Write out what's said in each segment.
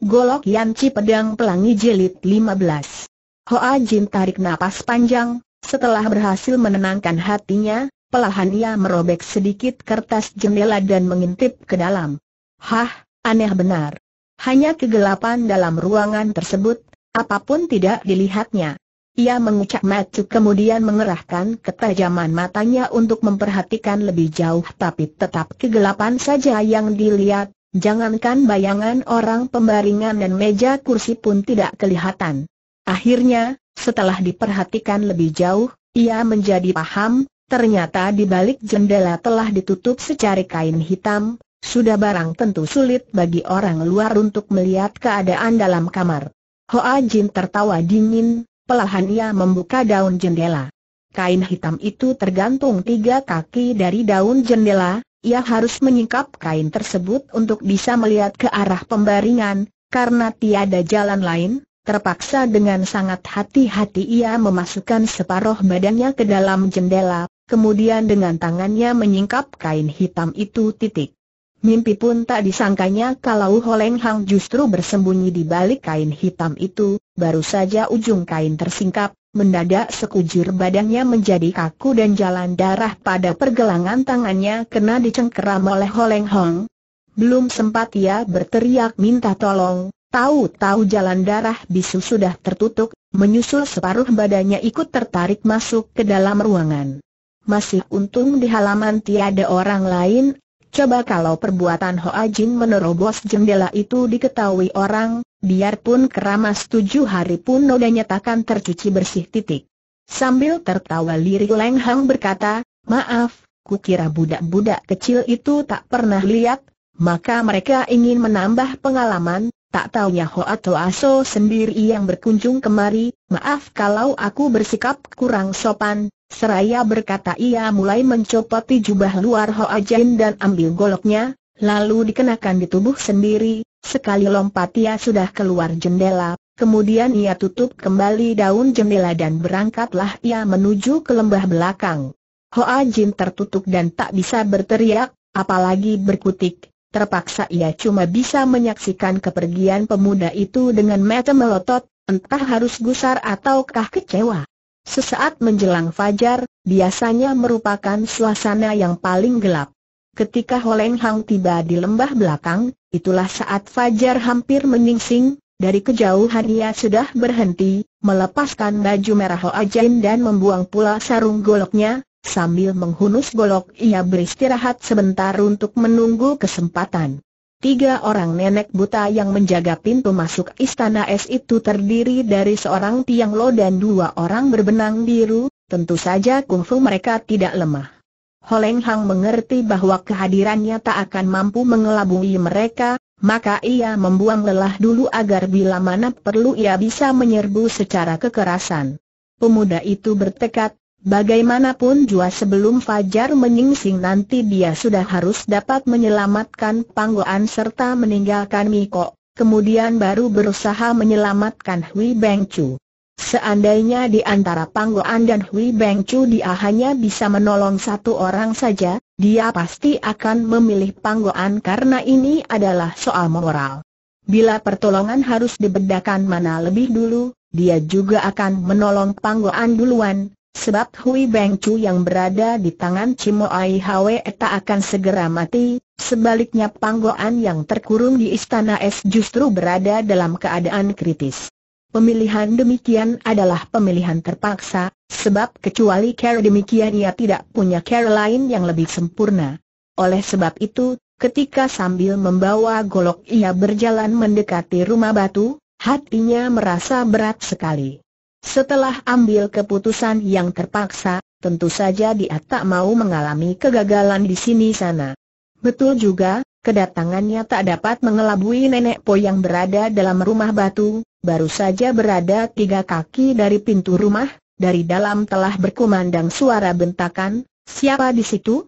Golok Yanci Pedang Pelangi Jelit 15 Hoa Jin tarik napas panjang, setelah berhasil menenangkan hatinya, pelahan ia merobek sedikit kertas jendela dan mengintip ke dalam. Hah, aneh benar. Hanya kegelapan dalam ruangan tersebut, apapun tidak dilihatnya. Ia mengucap macu kemudian mengerahkan ketajaman matanya untuk memperhatikan lebih jauh tapi tetap kegelapan saja yang dilihat, Jangankan bayangan orang pembaringan dan meja kursi pun tidak kelihatan. Akhirnya, setelah diperhatikan lebih jauh, ia menjadi paham, ternyata di balik jendela telah ditutup secara kain hitam, sudah barang tentu sulit bagi orang luar untuk melihat keadaan dalam kamar. Hoa Jin tertawa dingin, pelahan ia membuka daun jendela. Kain hitam itu tergantung tiga kaki dari daun jendela, ia harus menyingkap kain tersebut untuk bisa melihat ke arah pembaringan, karena tiada jalan lain, terpaksa dengan sangat hati-hati ia memasukkan separuh badannya ke dalam jendela, kemudian dengan tangannya menyingkap kain hitam itu titik. Mimpi pun tak disangkanya kalau Holeng Hang justru bersembunyi di balik kain hitam itu, baru saja ujung kain tersingkap, Mendadak sekujur badannya menjadi kaku dan jalan darah pada pergelangan tangannya kena dicengkeram oleh Holeng Hong. Belum sempat ia berteriak minta tolong, tahu-tahu jalan darah bisu sudah tertutup, menyusul separuh badannya ikut tertarik masuk ke dalam ruangan. Masih untung di halaman tiada orang lain, Coba kalau perbuatan Hoa Jin menerobos jendela itu diketahui orang, biarpun keramas tujuh hari pun nodanya takkan tercuci bersih titik. Sambil tertawa lirik Leng Hang berkata, maaf, kukira budak-budak kecil itu tak pernah lihat, maka mereka ingin menambah pengalaman, tak taunya Hoa Aso sendiri yang berkunjung kemari, maaf kalau aku bersikap kurang sopan, Seraya berkata ia mulai mencopoti jubah luar Hoa Jin dan ambil goloknya, lalu dikenakan di tubuh sendiri, sekali lompat ia sudah keluar jendela, kemudian ia tutup kembali daun jendela dan berangkatlah ia menuju ke lembah belakang. Hoa Jin tertutup dan tak bisa berteriak, apalagi berkutik. Terpaksa ia cuma bisa menyaksikan kepergian pemuda itu dengan mata melotot, entah harus gusar ataukah kecewa. Sesaat menjelang fajar, biasanya merupakan suasana yang paling gelap. Ketika Holeng Hang tiba di lembah belakang, itulah saat fajar hampir menyingsing, dari kejauhan ia sudah berhenti, melepaskan baju merah Hoa Jin dan membuang pula sarung goloknya, sambil menghunus golok ia beristirahat sebentar untuk menunggu kesempatan. Tiga orang nenek buta yang menjaga pintu masuk istana es itu terdiri dari seorang Tiang Lo dan dua orang berbenang biru, tentu saja kungfu mereka tidak lemah. Holeng Hang mengerti bahwa kehadirannya tak akan mampu mengelabui mereka, maka ia membuang lelah dulu agar bila mana perlu ia bisa menyerbu secara kekerasan. Pemuda itu bertekad Bagaimanapun jua sebelum Fajar menyingsing nanti dia sudah harus dapat menyelamatkan Panggoan serta meninggalkan Miko, kemudian baru berusaha menyelamatkan Hui Beng Chu. Seandainya di antara Panggoan dan Hui Beng Chu dia hanya bisa menolong satu orang saja, dia pasti akan memilih Panggoan karena ini adalah soal moral. Bila pertolongan harus dibedakan mana lebih dulu, dia juga akan menolong Panggoan duluan, Sebab Hui Beng Chu yang berada di tangan Cimo Ai Hwe tak akan segera mati, sebaliknya Panggoan yang terkurung di istana es justru berada dalam keadaan kritis. Pemilihan demikian adalah pemilihan terpaksa, sebab kecuali cara demikian ia tidak punya cara lain yang lebih sempurna. Oleh sebab itu, ketika sambil membawa golok ia berjalan mendekati rumah batu, hatinya merasa berat sekali. Setelah ambil keputusan yang terpaksa, tentu saja dia tak mau mengalami kegagalan di sini sana. Betul juga, kedatangannya tak dapat mengelabui nenek Po yang berada dalam rumah batu, baru saja berada tiga kaki dari pintu rumah, dari dalam telah berkumandang suara bentakan, siapa di situ?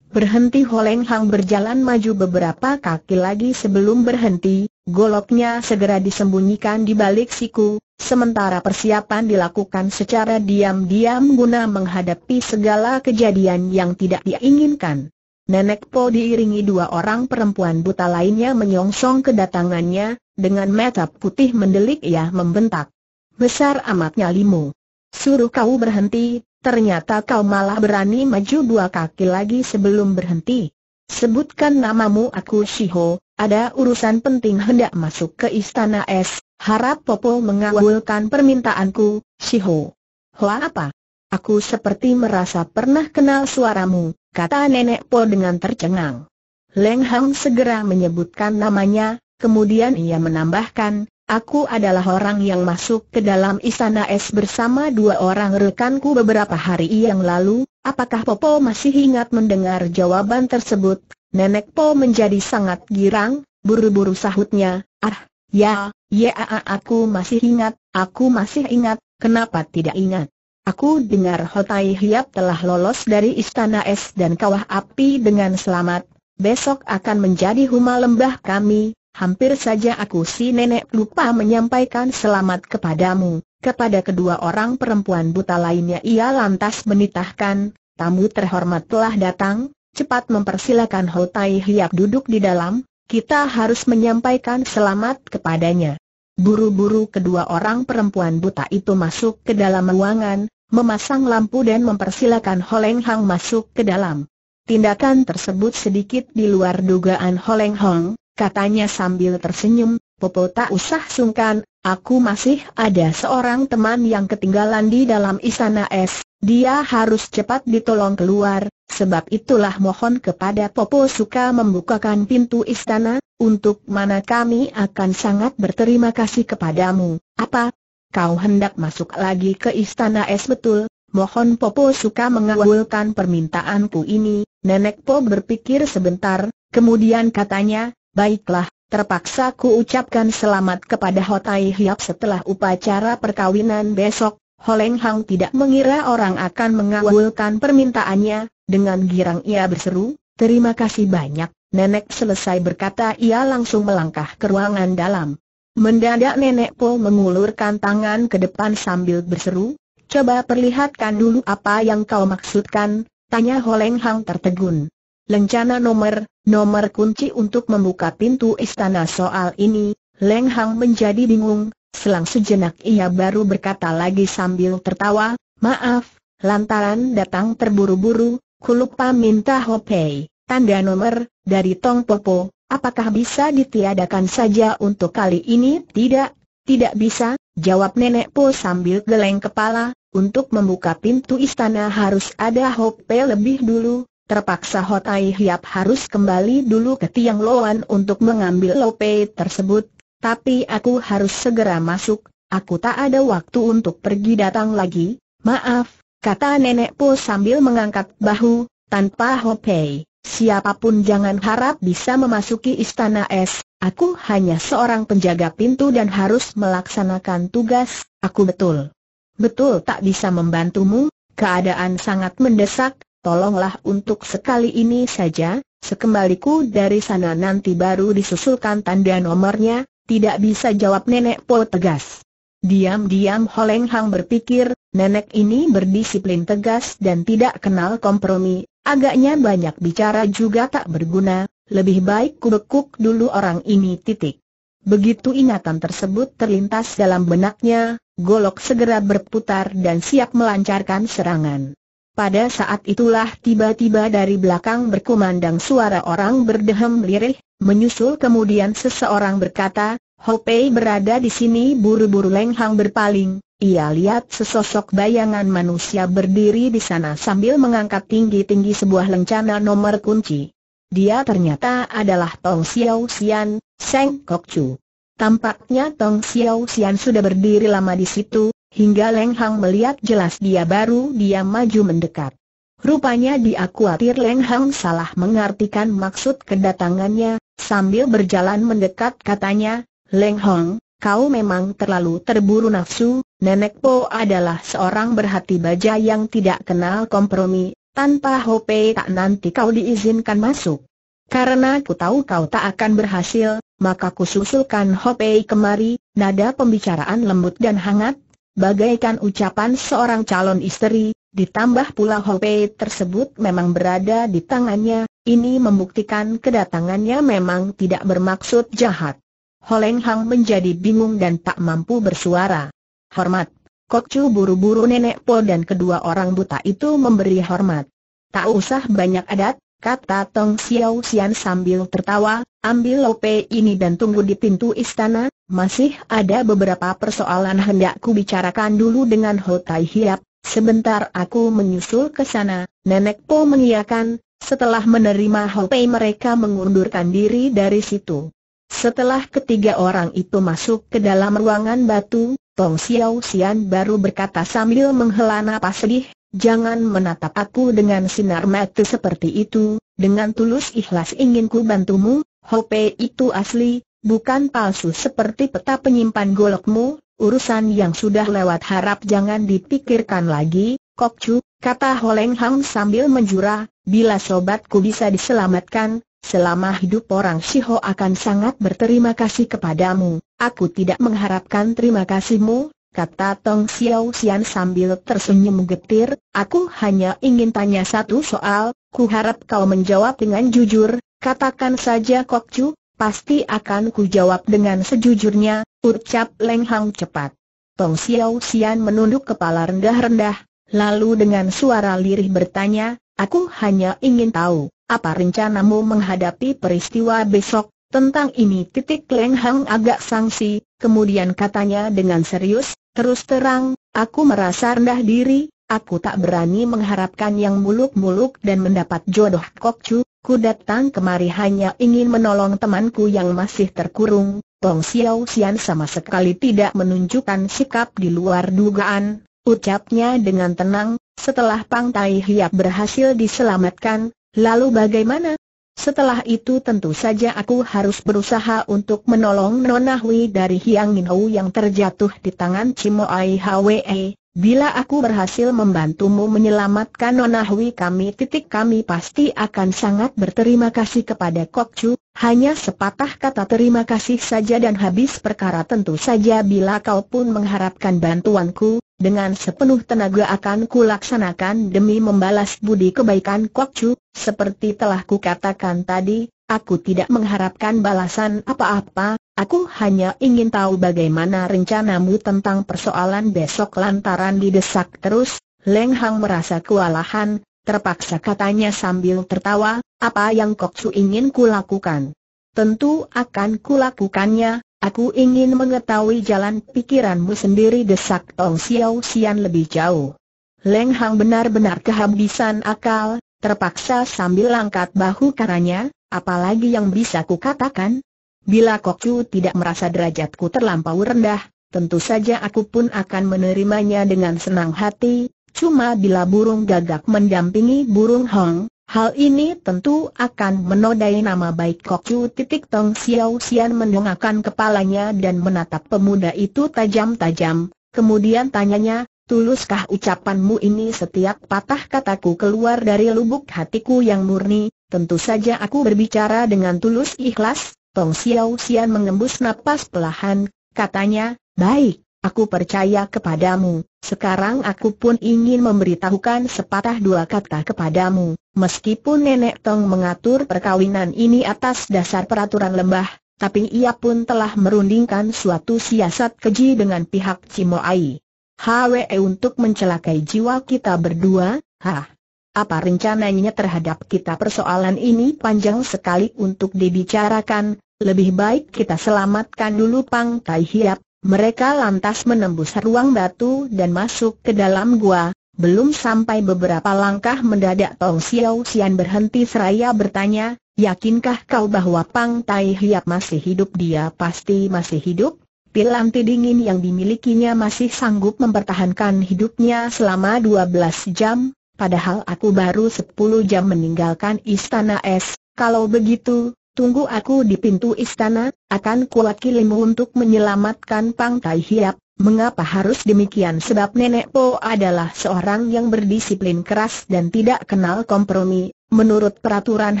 Berhenti Holeng Hang berjalan maju beberapa kaki lagi sebelum berhenti, Goloknya segera disembunyikan di balik siku, sementara persiapan dilakukan secara diam-diam guna menghadapi segala kejadian yang tidak diinginkan. Nenek Po diiringi dua orang perempuan buta lainnya menyongsong kedatangannya, dengan mata putih mendelik ia membentak. Besar amatnya limu. Suruh kau berhenti, ternyata kau malah berani maju dua kaki lagi sebelum berhenti. Sebutkan namamu aku Shiho, ada urusan penting hendak masuk ke istana es, harap Popo mengawulkan permintaanku, Shiho. Hoa apa? Aku seperti merasa pernah kenal suaramu, kata Nenek Po dengan tercengang. Leng Hang segera menyebutkan namanya, kemudian ia menambahkan, Aku adalah orang yang masuk ke dalam istana es bersama dua orang rekanku beberapa hari yang lalu, apakah Popo masih ingat mendengar jawaban tersebut, Nenek Po menjadi sangat girang, buru-buru sahutnya, ah, ya, ya aku masih ingat, aku masih ingat, kenapa tidak ingat? Aku dengar Hotai Hiap telah lolos dari Istana Es dan Kawah Api dengan selamat. Besok akan menjadi huma lembah kami. Hampir saja aku si nenek lupa menyampaikan selamat kepadamu. Kepada kedua orang perempuan buta lainnya ia lantas menitahkan, tamu terhormat telah datang, cepat mempersilakan Ho Tai Hiap duduk di dalam, kita harus menyampaikan selamat kepadanya. Buru-buru kedua orang perempuan buta itu masuk ke dalam ruangan, memasang lampu dan mempersilakan Holeng Hang masuk ke dalam. Tindakan tersebut sedikit di luar dugaan Holeng Hang, katanya sambil tersenyum, Popo tak usah sungkan, aku masih ada seorang teman yang ketinggalan di dalam istana es, dia harus cepat ditolong keluar, sebab itulah mohon kepada Popo Suka membukakan pintu istana, untuk mana kami akan sangat berterima kasih kepadamu. Apa? Kau hendak masuk lagi ke istana es betul? Mohon Popo Suka mengawalkan permintaanku ini. Nenek Po berpikir sebentar, kemudian katanya, baiklah, terpaksa ku ucapkan selamat kepada Hotai Hiap setelah upacara perkawinan besok, Holeng Hang tidak mengira orang akan mengabulkan permintaannya, dengan girang ia berseru, terima kasih banyak, nenek selesai berkata ia langsung melangkah ke ruangan dalam. Mendadak nenek Po mengulurkan tangan ke depan sambil berseru, coba perlihatkan dulu apa yang kau maksudkan, tanya Holeng Hang tertegun. Lencana nomor, nomor kunci untuk membuka pintu istana soal ini, Leng Hang menjadi bingung, Selang sejenak ia baru berkata lagi sambil tertawa, maaf, lantaran datang terburu-buru, kulupa minta hopei, tanda nomor, dari Tong Popo, apakah bisa ditiadakan saja untuk kali ini? Tidak, tidak bisa, jawab Nenek Po sambil geleng kepala, untuk membuka pintu istana harus ada Hopei lebih dulu. Terpaksa Hotai Hiap harus kembali dulu ke Tiang Loan untuk mengambil Hopei tersebut. Tapi aku harus segera masuk, aku tak ada waktu untuk pergi datang lagi, maaf, kata nenek Po sambil mengangkat bahu, tanpa Hopei. Siapapun jangan harap bisa memasuki istana es, aku hanya seorang penjaga pintu dan harus melaksanakan tugas, aku betul. Betul tak bisa membantumu, keadaan sangat mendesak, tolonglah untuk sekali ini saja, sekembaliku dari sana nanti baru disusulkan tanda nomornya, tidak bisa jawab Nenek Po tegas. Diam-diam Holeng Hang berpikir, nenek ini berdisiplin tegas dan tidak kenal kompromi, agaknya banyak bicara juga tak berguna, lebih baik kubekuk dulu orang ini titik. Begitu ingatan tersebut terlintas dalam benaknya, golok segera berputar dan siap melancarkan serangan. Pada saat itulah tiba-tiba dari belakang berkumandang suara orang berdehem lirih, Menyusul kemudian seseorang berkata, Pei berada di sini buru-buru Leng Hang berpaling, ia lihat sesosok bayangan manusia berdiri di sana sambil mengangkat tinggi-tinggi sebuah lencana nomor kunci. Dia ternyata adalah Tong Xiao Xian, Seng Kok Chu. Tampaknya Tong Xiao Xian sudah berdiri lama di situ, hingga Leng Hang melihat jelas dia baru dia maju mendekat. Rupanya dia khawatir Leng Hang salah mengartikan maksud kedatangannya, Sambil berjalan mendekat katanya, Leng Hong, kau memang terlalu terburu nafsu, Nenek Po adalah seorang berhati baja yang tidak kenal kompromi, tanpa Hope tak nanti kau diizinkan masuk. Karena ku tahu kau tak akan berhasil, maka ku kususulkan Hope kemari, nada pembicaraan lembut dan hangat, bagaikan ucapan seorang calon istri, ditambah pula Hope tersebut memang berada di tangannya, ini membuktikan kedatangannya memang tidak bermaksud jahat. Holeng Hang menjadi bingung dan tak mampu bersuara. Hormat, Kokcu buru-buru nenek Po dan kedua orang buta itu memberi hormat. Tak usah banyak adat, kata Tong Xiao Xian sambil tertawa, ambil lope ini dan tunggu di pintu istana, masih ada beberapa persoalan hendak ku bicarakan dulu dengan Ho Tai Hiap, sebentar aku menyusul ke sana, Nenek Po mengiakan, setelah menerima Hopei mereka mengundurkan diri dari situ. Setelah ketiga orang itu masuk ke dalam ruangan batu, Tong Xiao Xian baru berkata sambil menghela napas sedih, Jangan menatap aku dengan sinar mata seperti itu, dengan tulus ikhlas ingin ku bantumu, Hopei itu asli, bukan palsu seperti peta penyimpan golokmu, urusan yang sudah lewat harap jangan dipikirkan lagi, Kok Chu, kata Holeng Hang sambil menjura, bila sobatku bisa diselamatkan, selama hidup orang Shiho akan sangat berterima kasih kepadamu. Aku tidak mengharapkan terima kasihmu, kata Tong Xiao Xian sambil tersenyum getir, aku hanya ingin tanya satu soal, ku harap kau menjawab dengan jujur, katakan saja Kok Chu. pasti akan ku jawab dengan sejujurnya, ucap Leng Hang cepat. Tong Xiao Xian menunduk kepala rendah-rendah, Lalu dengan suara lirih bertanya, aku hanya ingin tahu, apa rencanamu menghadapi peristiwa besok, tentang ini titik Leng agak sangsi, kemudian katanya dengan serius, terus terang, aku merasa rendah diri, aku tak berani mengharapkan yang muluk-muluk dan mendapat jodoh Kok kokcu, ku datang kemari hanya ingin menolong temanku yang masih terkurung, Tong Xiao Xian sama sekali tidak menunjukkan sikap di luar dugaan, ucapnya dengan tenang, setelah Pang Tai Hiap berhasil diselamatkan, lalu bagaimana? Setelah itu tentu saja aku harus berusaha untuk menolong Nona Hui dari Hiang Min Hou yang terjatuh di tangan Cimo Ai Hwe. Bila aku berhasil membantumu menyelamatkan Nona Hui kami titik kami pasti akan sangat berterima kasih kepada Kok Chu Hanya sepatah kata terima kasih saja dan habis perkara tentu saja bila kau pun mengharapkan bantuanku dengan sepenuh tenaga akan kulaksanakan demi membalas budi kebaikan Kok Chu, seperti telah kukatakan tadi, aku tidak mengharapkan balasan apa-apa, aku hanya ingin tahu bagaimana rencanamu tentang persoalan besok lantaran didesak terus, Leng Hang merasa kewalahan, terpaksa katanya sambil tertawa, apa yang Kok Chu ingin kulakukan? Tentu akan kulakukannya, Aku ingin mengetahui jalan pikiranmu sendiri desak Ong Xiao Xian lebih jauh. Leng Hang benar-benar kehabisan akal, terpaksa sambil langkat bahu karanya, apalagi yang bisa ku katakan? Bila Kok Chu tidak merasa derajatku terlampau rendah, tentu saja aku pun akan menerimanya dengan senang hati, cuma bila burung gagak mendampingi burung hong, Hal ini tentu akan menodai nama baik Kokyu titik Tong Xiao Xian mendongakkan kepalanya dan menatap pemuda itu tajam-tajam, kemudian tanyanya, tuluskah ucapanmu ini setiap patah kataku keluar dari lubuk hatiku yang murni, tentu saja aku berbicara dengan tulus ikhlas, Tong Xiao Xian mengembus napas pelahan, katanya, baik, aku percaya kepadamu, sekarang aku pun ingin memberitahukan sepatah dua kata kepadamu. Meskipun Nenek Tong mengatur perkawinan ini atas dasar peraturan lembah, tapi ia pun telah merundingkan suatu siasat keji dengan pihak Ai. Hwe eh, untuk mencelakai jiwa kita berdua, hah? Apa rencananya terhadap kita persoalan ini panjang sekali untuk dibicarakan, lebih baik kita selamatkan dulu Pang Tai Hiap. Mereka lantas menembus ruang batu dan masuk ke dalam gua, belum sampai beberapa langkah mendadak Tong Xiao Xian berhenti seraya bertanya, yakinkah kau bahwa Pang Tai Hiap masih hidup dia pasti masih hidup? Pilanti dingin yang dimilikinya masih sanggup mempertahankan hidupnya selama 12 jam, padahal aku baru 10 jam meninggalkan istana es, kalau begitu, Tunggu aku di pintu istana, akan kuwakilimu untuk menyelamatkan Pang Tai Hiap. Mengapa harus demikian sebab Nenek Po adalah seorang yang berdisiplin keras dan tidak kenal kompromi, menurut peraturan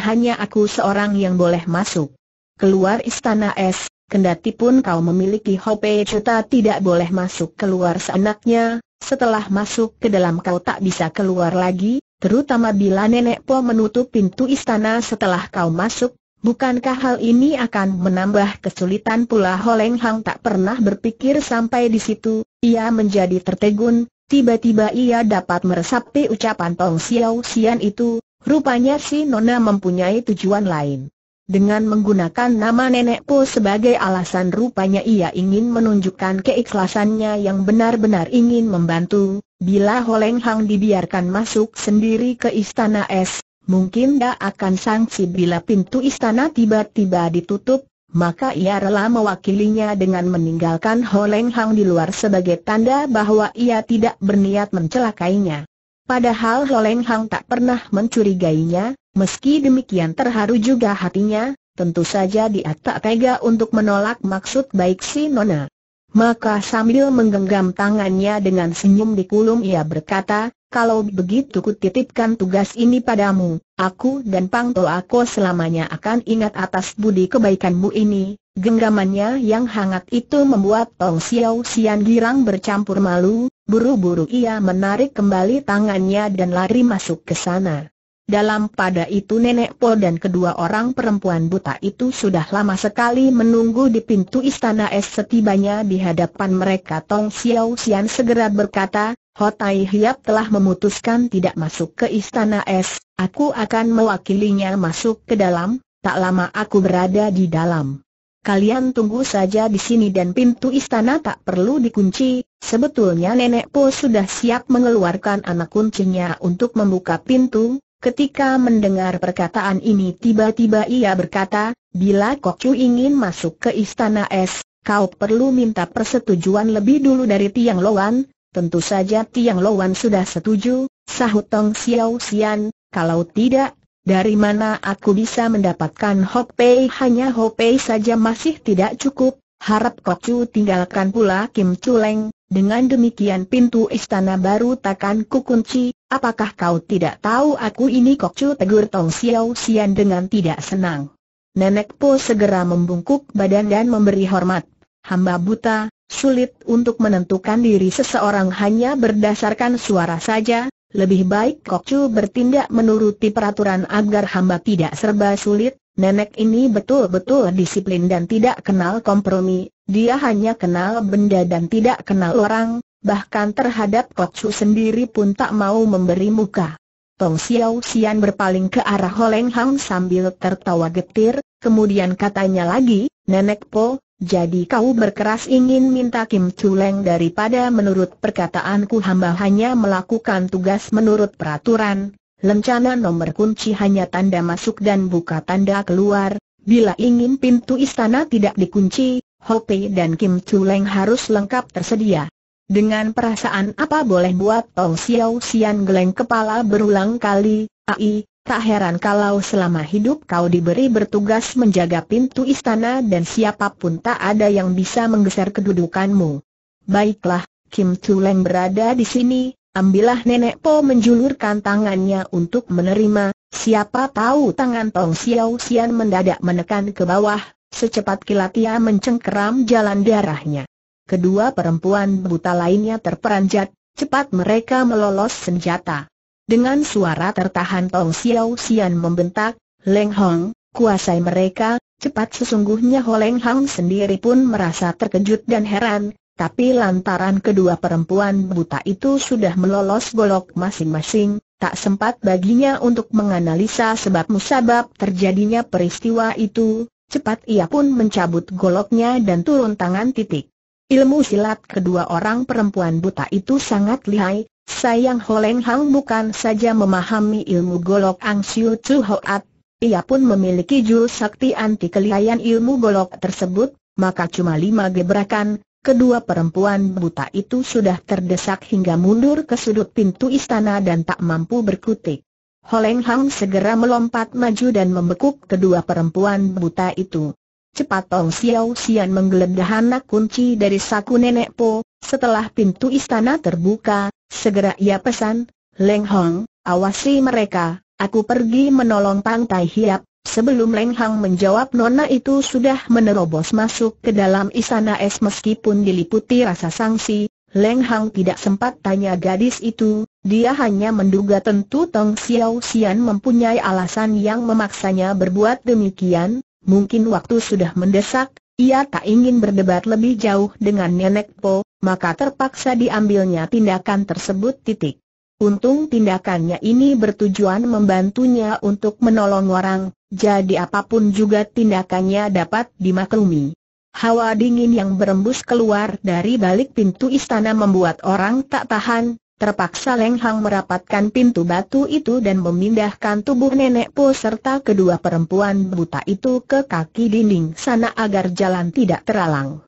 hanya aku seorang yang boleh masuk. Keluar istana es, kendati pun kau memiliki Hope Cuta tidak boleh masuk keluar seenaknya, setelah masuk ke dalam kau tak bisa keluar lagi, terutama bila Nenek Po menutup pintu istana setelah kau masuk, Bukankah hal ini akan menambah kesulitan pula Holeng Hang tak pernah berpikir sampai di situ, ia menjadi tertegun, tiba-tiba ia dapat meresapi ucapan Tong Xiao Xian itu, rupanya si Nona mempunyai tujuan lain. Dengan menggunakan nama Nenek Po sebagai alasan rupanya ia ingin menunjukkan keikhlasannya yang benar-benar ingin membantu, bila Holeng Hang dibiarkan masuk sendiri ke istana es, mungkin dia akan sanksi bila pintu istana tiba-tiba ditutup, maka ia rela mewakilinya dengan meninggalkan Holeng Hang di luar sebagai tanda bahwa ia tidak berniat mencelakainya. Padahal Holeng Hang tak pernah mencurigainya, meski demikian terharu juga hatinya, tentu saja dia tak tega untuk menolak maksud baik si Nona. Maka sambil menggenggam tangannya dengan senyum di kulum ia berkata, kalau begitu kutitipkan tugas ini padamu, aku dan Pang Toako selamanya akan ingat atas budi kebaikanmu ini. Genggamannya yang hangat itu membuat Tong Xiao Xian girang bercampur malu, buru-buru ia menarik kembali tangannya dan lari masuk ke sana. Dalam pada itu Nenek Po dan kedua orang perempuan buta itu sudah lama sekali menunggu di pintu istana es setibanya di hadapan mereka Tong Xiao Xian segera berkata, Hotai Hiap telah memutuskan tidak masuk ke istana es, aku akan mewakilinya masuk ke dalam, tak lama aku berada di dalam. Kalian tunggu saja di sini dan pintu istana tak perlu dikunci, sebetulnya Nenek Po sudah siap mengeluarkan anak kuncinya untuk membuka pintu, ketika mendengar perkataan ini tiba-tiba ia berkata, bila Kok Chu ingin masuk ke istana es, kau perlu minta persetujuan lebih dulu dari Tiang Loan, Tentu saja Tiang Lowan sudah setuju, sahut Tong Xiao Xian, kalau tidak, dari mana aku bisa mendapatkan Hok Pei hanya Hok Pei saja masih tidak cukup, harap Kok Chu tinggalkan pula Kim Chuleng, dengan demikian pintu istana baru takkan kukunci, apakah kau tidak tahu aku ini Kok Chu? tegur Tong Xiao Xian dengan tidak senang. Nenek Po segera membungkuk badan dan memberi hormat. Hamba buta, sulit untuk menentukan diri seseorang hanya berdasarkan suara saja, lebih baik Kok Chu bertindak menuruti peraturan agar hamba tidak serba sulit, nenek ini betul-betul disiplin dan tidak kenal kompromi, dia hanya kenal benda dan tidak kenal orang, bahkan terhadap Kok Chu sendiri pun tak mau memberi muka. Tong Xiao Xian berpaling ke arah Holeng Hang sambil tertawa getir, kemudian katanya lagi, Nenek Po, jadi kau berkeras ingin minta Kim Chuleng daripada menurut perkataanku hamba hanya melakukan tugas menurut peraturan, lencana nomor kunci hanya tanda masuk dan buka tanda keluar, bila ingin pintu istana tidak dikunci, Hope dan Kim Chuleng harus lengkap tersedia. Dengan perasaan apa boleh buat Tong Xiao Xian geleng kepala berulang kali, Ai, Tak heran kalau selama hidup kau diberi bertugas menjaga pintu istana dan siapapun tak ada yang bisa menggeser kedudukanmu. Baiklah, Kim Tuleng berada di sini, ambillah Nenek Po menjulurkan tangannya untuk menerima, siapa tahu tangan Tong Xiao Xian mendadak menekan ke bawah, secepat kilat ia mencengkeram jalan darahnya. Kedua perempuan buta lainnya terperanjat, cepat mereka melolos senjata. Dengan suara tertahan Tong Xiao Xian membentak, Leng Hong, kuasai mereka, cepat sesungguhnya Ho Leng Hong sendiri pun merasa terkejut dan heran, tapi lantaran kedua perempuan buta itu sudah melolos golok masing-masing, tak sempat baginya untuk menganalisa sebab musabab terjadinya peristiwa itu, cepat ia pun mencabut goloknya dan turun tangan titik. Ilmu silat kedua orang perempuan buta itu sangat lihai, Sayang Holeng Hang bukan saja memahami ilmu golok Ang Siu Chu Hoat, ia pun memiliki jul sakti anti kelihayan ilmu golok tersebut, maka cuma lima gebrakan, kedua perempuan buta itu sudah terdesak hingga mundur ke sudut pintu istana dan tak mampu berkutik. Holeng Hang segera melompat maju dan membekuk kedua perempuan buta itu. Cepat Tong Xiao Xian menggeledah anak kunci dari saku nenek Po, setelah pintu istana terbuka, Segera ia pesan, Leng Hong, awasi mereka, aku pergi menolong pang tai Hiap. Sebelum Leng Hang menjawab Nona itu sudah menerobos masuk ke dalam istana es meskipun diliputi rasa sanksi Leng Hang tidak sempat tanya gadis itu, dia hanya menduga tentu Tong Xiao Xian mempunyai alasan yang memaksanya berbuat demikian, mungkin waktu sudah mendesak, ia tak ingin berdebat lebih jauh dengan Nenek Po, maka terpaksa diambilnya tindakan tersebut titik. Untung tindakannya ini bertujuan membantunya untuk menolong orang, jadi apapun juga tindakannya dapat dimaklumi. Hawa dingin yang berembus keluar dari balik pintu istana membuat orang tak tahan, terpaksa Leng Hang merapatkan pintu batu itu dan memindahkan tubuh nenek Po serta kedua perempuan buta itu ke kaki dinding sana agar jalan tidak teralang.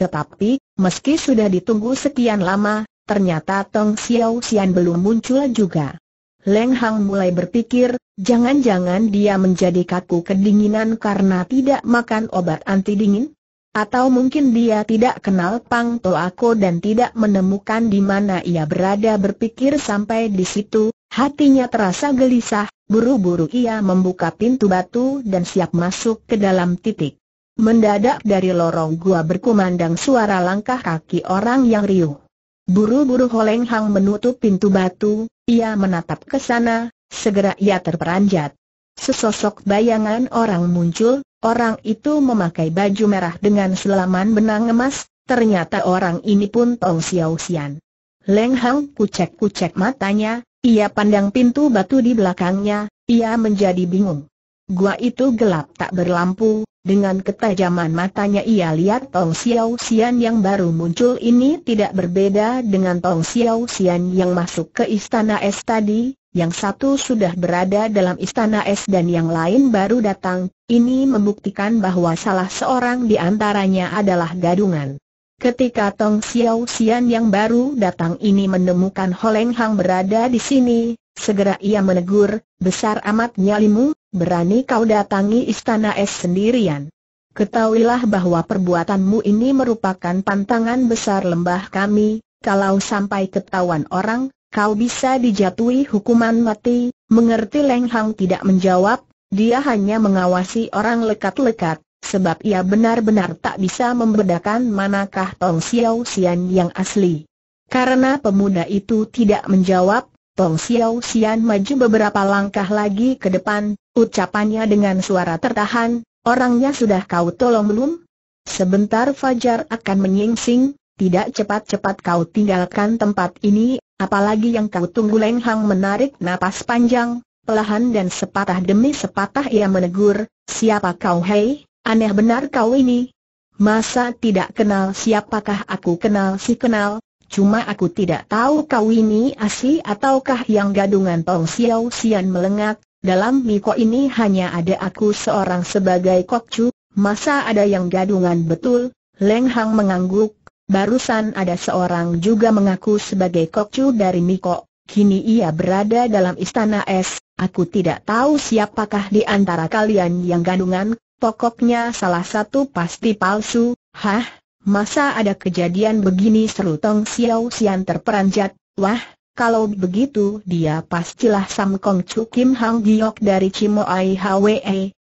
Tetapi, meski sudah ditunggu sekian lama, ternyata Tong Xiao Xian belum muncul juga. Leng Hang mulai berpikir, jangan-jangan dia menjadi kaku kedinginan karena tidak makan obat anti dingin? Atau mungkin dia tidak kenal Pang Toako dan tidak menemukan di mana ia berada berpikir sampai di situ, hatinya terasa gelisah, buru-buru ia membuka pintu batu dan siap masuk ke dalam titik. Mendadak dari lorong gua berkumandang suara langkah kaki orang yang riuh. Buru-buru Holeng Hang menutup pintu batu, ia menatap ke sana, segera ia terperanjat. Sesosok bayangan orang muncul, orang itu memakai baju merah dengan selaman benang emas, ternyata orang ini pun Tong Xiao Xian. Leng Hang kucek-kucek matanya, ia pandang pintu batu di belakangnya, ia menjadi bingung. Gua itu gelap tak berlampu, dengan ketajaman matanya ia lihat Tong Xiao Xian yang baru muncul ini tidak berbeda dengan Tong Xiao Xian yang masuk ke istana es tadi, yang satu sudah berada dalam istana es dan yang lain baru datang, ini membuktikan bahwa salah seorang di antaranya adalah gadungan. Ketika Tong Xiao Xian yang baru datang ini menemukan Ho Hang berada di sini, segera ia menegur, besar amat nyalimu, berani kau datangi istana es sendirian. Ketahuilah bahwa perbuatanmu ini merupakan pantangan besar lembah kami, kalau sampai ketahuan orang, kau bisa dijatuhi hukuman mati, mengerti Leng Hang tidak menjawab, dia hanya mengawasi orang lekat-lekat, sebab ia benar-benar tak bisa membedakan manakah Tong Xiao Xian yang asli. Karena pemuda itu tidak menjawab, Tong Xiao Xian maju beberapa langkah lagi ke depan, ucapannya dengan suara tertahan, orangnya sudah kau tolong belum? Sebentar Fajar akan menyingsing, tidak cepat-cepat kau tinggalkan tempat ini, apalagi yang kau tunggu Leng Hang menarik napas panjang, pelahan dan sepatah demi sepatah ia menegur, siapa kau hei, aneh benar kau ini. Masa tidak kenal siapakah aku kenal si kenal, Cuma aku tidak tahu kau ini asli ataukah yang gadungan Tong Xiao Xian melengak, dalam Miko ini hanya ada aku seorang sebagai kokcu, masa ada yang gadungan betul? Leng Hang mengangguk, barusan ada seorang juga mengaku sebagai kokcu dari Miko, kini ia berada dalam istana es, aku tidak tahu siapakah di antara kalian yang gadungan, pokoknya salah satu pasti palsu, hah? Masa ada kejadian begini seru Tong Xiao Xian terperanjat, wah, kalau begitu dia pastilah Sam Kong Chu Kim Hang Giok dari Cimoai Hwe,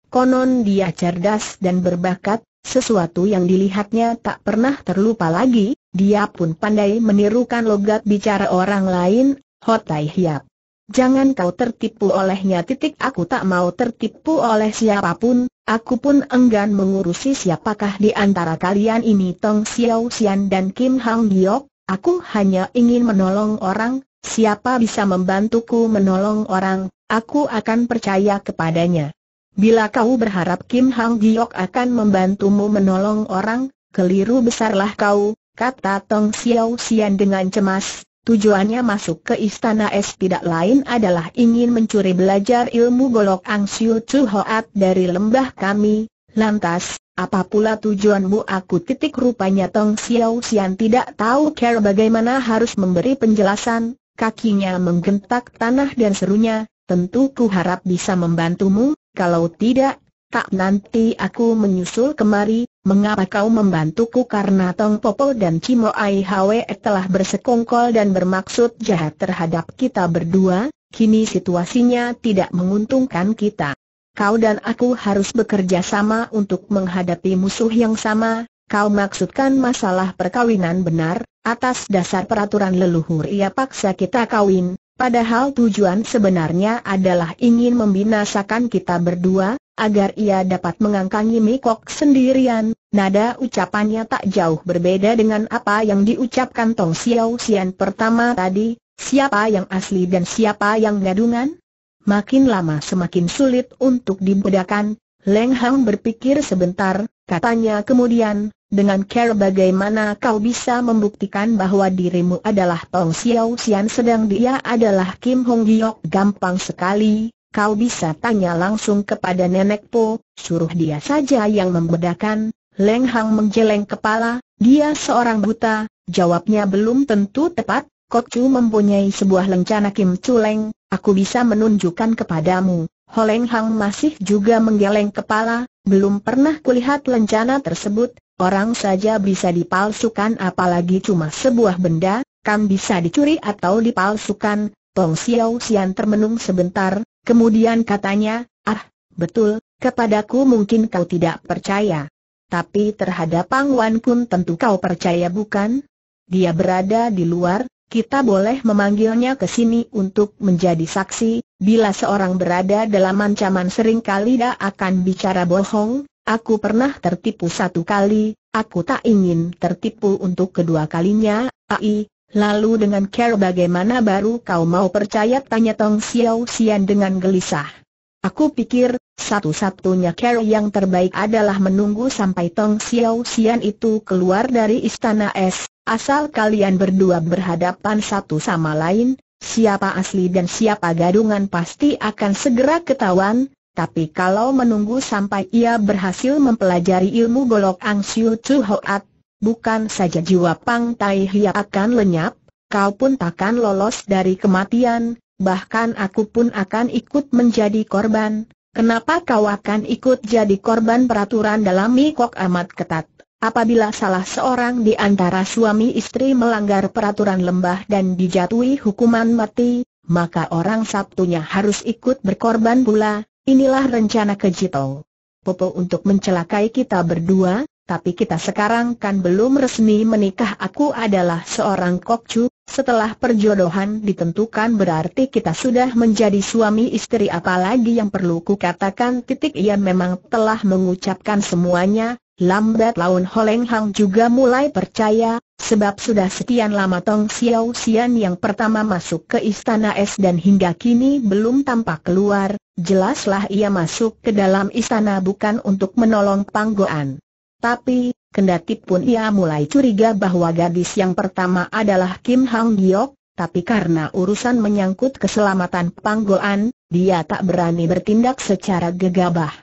konon dia cerdas dan berbakat, sesuatu yang dilihatnya tak pernah terlupa lagi, dia pun pandai menirukan logat bicara orang lain, Hotai Hiap. Jangan kau tertipu olehnya titik aku tak mau tertipu oleh siapapun, Aku pun enggan mengurusi siapakah di antara kalian ini Tong Xiao Xian dan Kim Hang Giok, aku hanya ingin menolong orang, siapa bisa membantuku menolong orang, aku akan percaya kepadanya. Bila kau berharap Kim Hang Giok akan membantumu menolong orang, keliru besarlah kau, kata Tong Xiao Xian dengan cemas, Tujuannya masuk ke istana es tidak lain adalah ingin mencuri belajar ilmu golok Ang Siu Chu Hoat dari lembah kami. Lantas, apa pula tujuanmu aku titik rupanya Tong Xiao Xian tidak tahu cara bagaimana harus memberi penjelasan, kakinya menggentak tanah dan serunya, tentu ku harap bisa membantumu, kalau tidak Tak nanti aku menyusul kemari, mengapa kau membantuku karena Tong Popo dan Cimo Ai Hwe telah bersekongkol dan bermaksud jahat terhadap kita berdua, kini situasinya tidak menguntungkan kita. Kau dan aku harus bekerja sama untuk menghadapi musuh yang sama, kau maksudkan masalah perkawinan benar, atas dasar peraturan leluhur ia paksa kita kawin, Padahal tujuan sebenarnya adalah ingin membinasakan kita berdua, agar ia dapat mengangkangi Mikok sendirian. Nada ucapannya tak jauh berbeda dengan apa yang diucapkan Tong Xiao Xian pertama tadi, siapa yang asli dan siapa yang gadungan? Makin lama semakin sulit untuk dibedakan, Leng Hang berpikir sebentar, katanya kemudian, dengan care bagaimana kau bisa membuktikan bahwa dirimu adalah Tong Xiao Xian sedang dia adalah Kim Hong Giok gampang sekali, kau bisa tanya langsung kepada Nenek Po, suruh dia saja yang membedakan, Leng Hang menjeleng kepala, dia seorang buta, jawabnya belum tentu tepat, Kok Chu mempunyai sebuah lencana Kim Chu aku bisa menunjukkan kepadamu, Holeng Hang masih juga menggeleng kepala, belum pernah kulihat lencana tersebut, orang saja bisa dipalsukan apalagi cuma sebuah benda, kan bisa dicuri atau dipalsukan, Tong Xiao Xian termenung sebentar, kemudian katanya, ah, betul, kepadaku mungkin kau tidak percaya. Tapi terhadap Pang Wan Kun tentu kau percaya bukan? Dia berada di luar, kita boleh memanggilnya ke sini untuk menjadi saksi, bila seorang berada dalam ancaman seringkali dia akan bicara bohong, aku pernah tertipu satu kali, aku tak ingin tertipu untuk kedua kalinya, ai, lalu dengan care bagaimana baru kau mau percaya tanya Tong Xiao Xian dengan gelisah. Aku pikir, satu-satunya cara yang terbaik adalah menunggu sampai Tong Xiao Xian itu keluar dari istana es, asal kalian berdua berhadapan satu sama lain, siapa asli dan siapa gadungan pasti akan segera ketahuan, tapi kalau menunggu sampai ia berhasil mempelajari ilmu golok Ang Siu Chu Hoat, bukan saja jiwa Pang Tai Hia akan lenyap, kau pun takkan lolos dari kematian, bahkan aku pun akan ikut menjadi korban. Kenapa kau akan ikut jadi korban peraturan dalam Mikok amat ketat? Apabila salah seorang di antara suami istri melanggar peraturan lembah dan dijatuhi hukuman mati, maka orang Sabtunya harus ikut berkorban pula, inilah rencana Kejito. Popo untuk mencelakai kita berdua, tapi kita sekarang kan belum resmi menikah aku adalah seorang kokcu, setelah perjodohan ditentukan berarti kita sudah menjadi suami istri apalagi yang perlu kukatakan titik ia memang telah mengucapkan semuanya, lambat laun Holeng Hang juga mulai percaya, sebab sudah sekian lama Tong Xiao Xian yang pertama masuk ke istana es dan hingga kini belum tampak keluar, jelaslah ia masuk ke dalam istana bukan untuk menolong Panggoan. Tapi, kendati pun ia mulai curiga bahwa gadis yang pertama adalah Kim Hang Giok, tapi karena urusan menyangkut keselamatan panggolan, dia tak berani bertindak secara gegabah.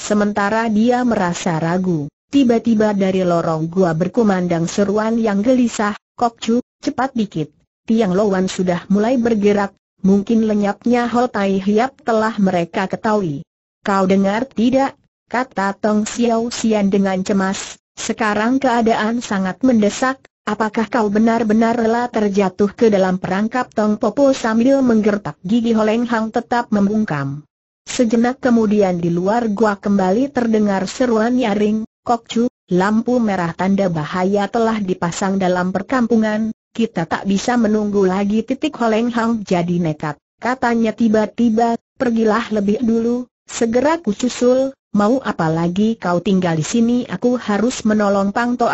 Sementara dia merasa ragu, tiba-tiba dari lorong gua berkumandang seruan yang gelisah, Kok Chu, cepat dikit. Tiang Lowan sudah mulai bergerak, mungkin lenyapnya Hotai Tai Hiap telah mereka ketahui. Kau dengar tidak? kata Tong Xiao Xian dengan cemas, sekarang keadaan sangat mendesak, apakah kau benar-benar rela terjatuh ke dalam perangkap Tong Popo sambil menggertak gigi Holeng Hang tetap membungkam. Sejenak kemudian di luar gua kembali terdengar seruan nyaring, Kok Chu, lampu merah tanda bahaya telah dipasang dalam perkampungan, kita tak bisa menunggu lagi titik Holeng Hang jadi nekat. Katanya tiba-tiba, pergilah lebih dulu, segera kususul, mau apa lagi kau tinggal di sini aku harus menolong Pang To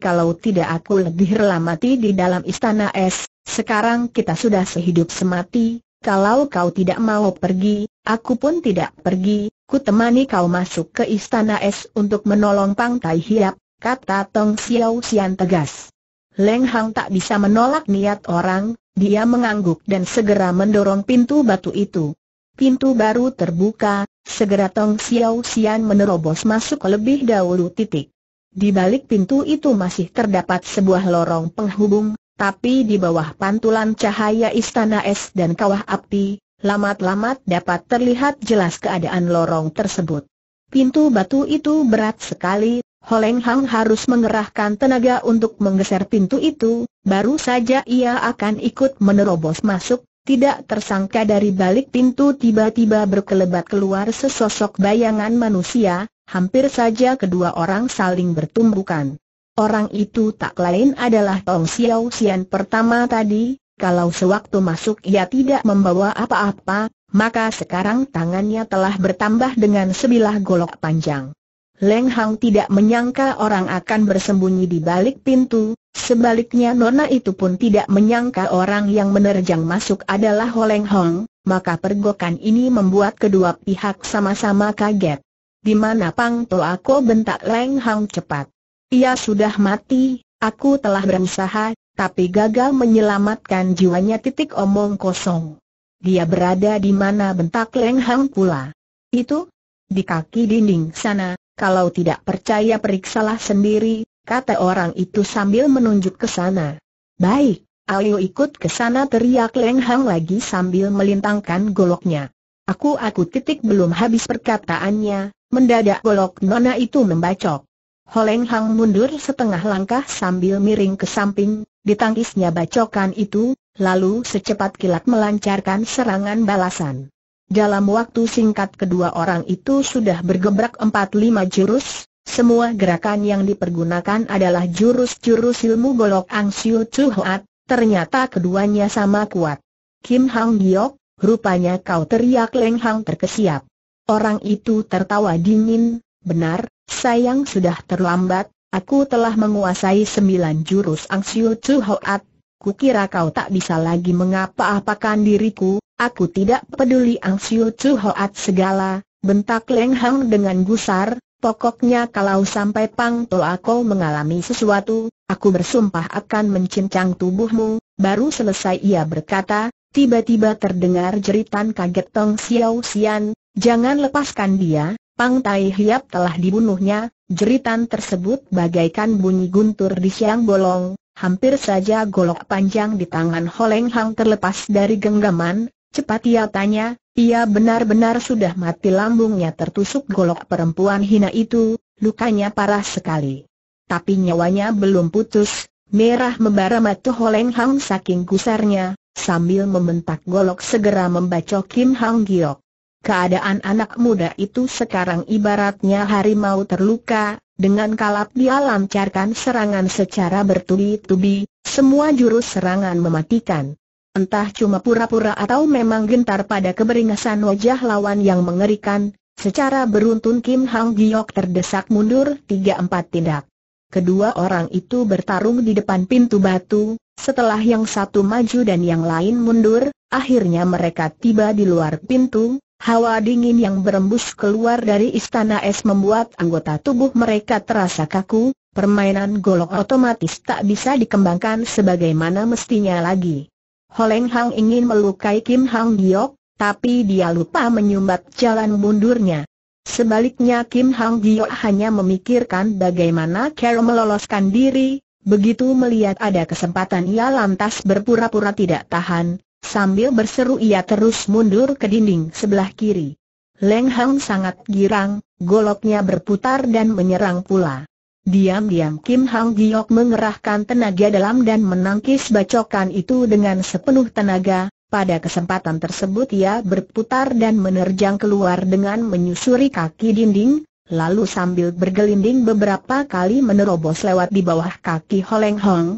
kalau tidak aku lebih rela mati di dalam istana es, sekarang kita sudah sehidup semati, kalau kau tidak mau pergi, aku pun tidak pergi, ku temani kau masuk ke istana es untuk menolong Pang Tai Hiap, kata Tong Xiao Xian tegas. Leng Hang tak bisa menolak niat orang, dia mengangguk dan segera mendorong pintu batu itu. Pintu baru terbuka, Segera Tong Xiao Xian menerobos masuk lebih dahulu titik. Di balik pintu itu masih terdapat sebuah lorong penghubung, tapi di bawah pantulan cahaya istana es dan kawah api, lamat-lamat dapat terlihat jelas keadaan lorong tersebut. Pintu batu itu berat sekali, Holeng Hang harus mengerahkan tenaga untuk menggeser pintu itu, baru saja ia akan ikut menerobos masuk, tidak tersangka dari balik pintu tiba-tiba berkelebat keluar sesosok bayangan manusia, hampir saja kedua orang saling bertumbukan. Orang itu tak lain adalah Tong Xiao Xian pertama tadi, kalau sewaktu masuk ia tidak membawa apa-apa, maka sekarang tangannya telah bertambah dengan sebilah golok panjang. Leng Hang tidak menyangka orang akan bersembunyi di balik pintu, sebaliknya Nona itu pun tidak menyangka orang yang menerjang masuk adalah Ho Leng Hong, maka pergokan ini membuat kedua pihak sama-sama kaget. Di mana Pang To aku bentak Leng Hang cepat. Ia sudah mati, aku telah berusaha, tapi gagal menyelamatkan jiwanya titik omong kosong. Dia berada di mana bentak Leng Hang pula. Itu? Di kaki dinding sana, kalau tidak percaya periksalah sendiri, kata orang itu sambil menunjuk ke sana. Baik, ayo ikut ke sana teriak Leng Hang lagi sambil melintangkan goloknya. Aku aku titik belum habis perkataannya, mendadak golok nona itu membacok. Leng Hang mundur setengah langkah sambil miring ke samping, ditangkisnya bacokan itu, lalu secepat kilat melancarkan serangan balasan. Dalam waktu singkat kedua orang itu sudah bergebrak 4 lima jurus, semua gerakan yang dipergunakan adalah jurus-jurus ilmu golok Ang Siu Chu Hoat, ternyata keduanya sama kuat. Kim Hang Giok, rupanya kau teriak Leng Hang terkesiap. Orang itu tertawa dingin, benar, sayang sudah terlambat, aku telah menguasai sembilan jurus Ang Siu Chu Hoat, kukira kau tak bisa lagi mengapa-apakan diriku, Aku tidak peduli Ang Siu Chu Hoat segala, bentak Leng Hang dengan gusar, Pokoknya kalau sampai Pang Toa mengalami sesuatu, aku bersumpah akan mencincang tubuhmu. Baru selesai ia berkata, tiba-tiba terdengar jeritan kaget Tong Xiao Xian, jangan lepaskan dia, Pang Tai Hiap telah dibunuhnya. Jeritan tersebut bagaikan bunyi guntur di siang bolong, hampir saja golok panjang di tangan Holeng Hang terlepas dari genggaman, Cepat ia tanya, ia benar-benar sudah mati lambungnya tertusuk golok perempuan hina itu, lukanya parah sekali. Tapi nyawanya belum putus, merah membara mata Holeng Hang saking gusarnya, sambil membentak golok segera membacokin Kim Hang Giok. Keadaan anak muda itu sekarang ibaratnya harimau terluka, dengan kalap dia lancarkan serangan secara bertubi-tubi, semua jurus serangan mematikan. Entah cuma pura-pura atau memang gentar pada keberingasan wajah lawan yang mengerikan, secara beruntun Kim Hang Giok terdesak mundur tiga empat tindak. Kedua orang itu bertarung di depan pintu batu, setelah yang satu maju dan yang lain mundur, akhirnya mereka tiba di luar pintu, hawa dingin yang berembus keluar dari istana es membuat anggota tubuh mereka terasa kaku, permainan golok otomatis tak bisa dikembangkan sebagaimana mestinya lagi. Holeng Hang ingin melukai Kim Hang Giok, tapi dia lupa menyumbat jalan mundurnya. Sebaliknya Kim Hang Giok hanya memikirkan bagaimana Carol meloloskan diri, begitu melihat ada kesempatan ia lantas berpura-pura tidak tahan, sambil berseru ia terus mundur ke dinding sebelah kiri. Leng Hang sangat girang, goloknya berputar dan menyerang pula. Diam-diam Kim Hang Giok mengerahkan tenaga dalam dan menangkis bacokan itu dengan sepenuh tenaga, pada kesempatan tersebut ia berputar dan menerjang keluar dengan menyusuri kaki dinding, lalu sambil bergelinding beberapa kali menerobos lewat di bawah kaki Ho Holeng Hong.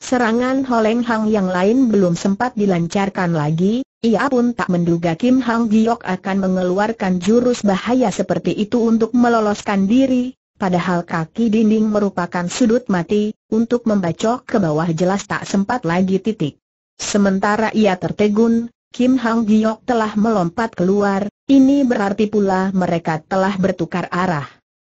Serangan Ho Holeng Hong yang lain belum sempat dilancarkan lagi, ia pun tak menduga Kim Hang Giok akan mengeluarkan jurus bahaya seperti itu untuk meloloskan diri, Padahal kaki dinding merupakan sudut mati, untuk membacok ke bawah jelas tak sempat lagi titik. Sementara ia tertegun, Kim Hang Giok telah melompat keluar, ini berarti pula mereka telah bertukar arah.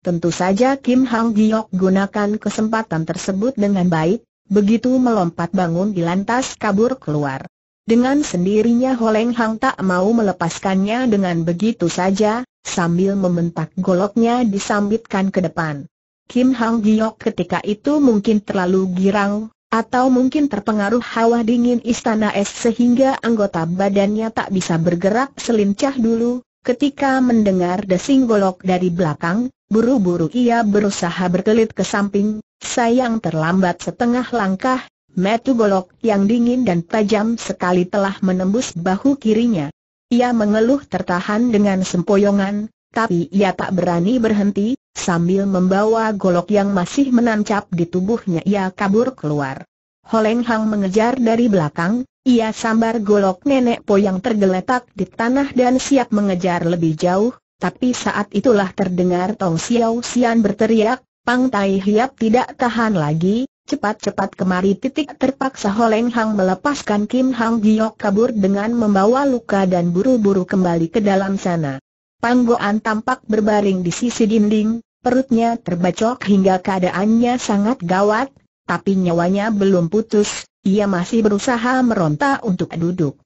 Tentu saja Kim Hang Giok gunakan kesempatan tersebut dengan baik, begitu melompat bangun di lantas kabur keluar. Dengan sendirinya Ho Holeng Hang tak mau melepaskannya dengan begitu saja, sambil mementak goloknya disambitkan ke depan. Kim Hang Giok ketika itu mungkin terlalu girang, atau mungkin terpengaruh hawa dingin istana es sehingga anggota badannya tak bisa bergerak selincah dulu. Ketika mendengar desing golok dari belakang, buru-buru ia berusaha berkelit ke samping, sayang terlambat setengah langkah, metu golok yang dingin dan tajam sekali telah menembus bahu kirinya. Ia mengeluh tertahan dengan sempoyongan, tapi ia tak berani berhenti, sambil membawa golok yang masih menancap di tubuhnya ia kabur keluar. Holeng Hang mengejar dari belakang, ia sambar golok nenek Po yang tergeletak di tanah dan siap mengejar lebih jauh, tapi saat itulah terdengar Tong Xiao Xian berteriak, Pang Tai Hiap tidak tahan lagi, Cepat-cepat kemari titik terpaksa Holeng Hang melepaskan Kim Hang Giok kabur dengan membawa luka dan buru-buru kembali ke dalam sana. Panggoan tampak berbaring di sisi dinding, perutnya terbacok hingga keadaannya sangat gawat, tapi nyawanya belum putus, ia masih berusaha meronta untuk duduk.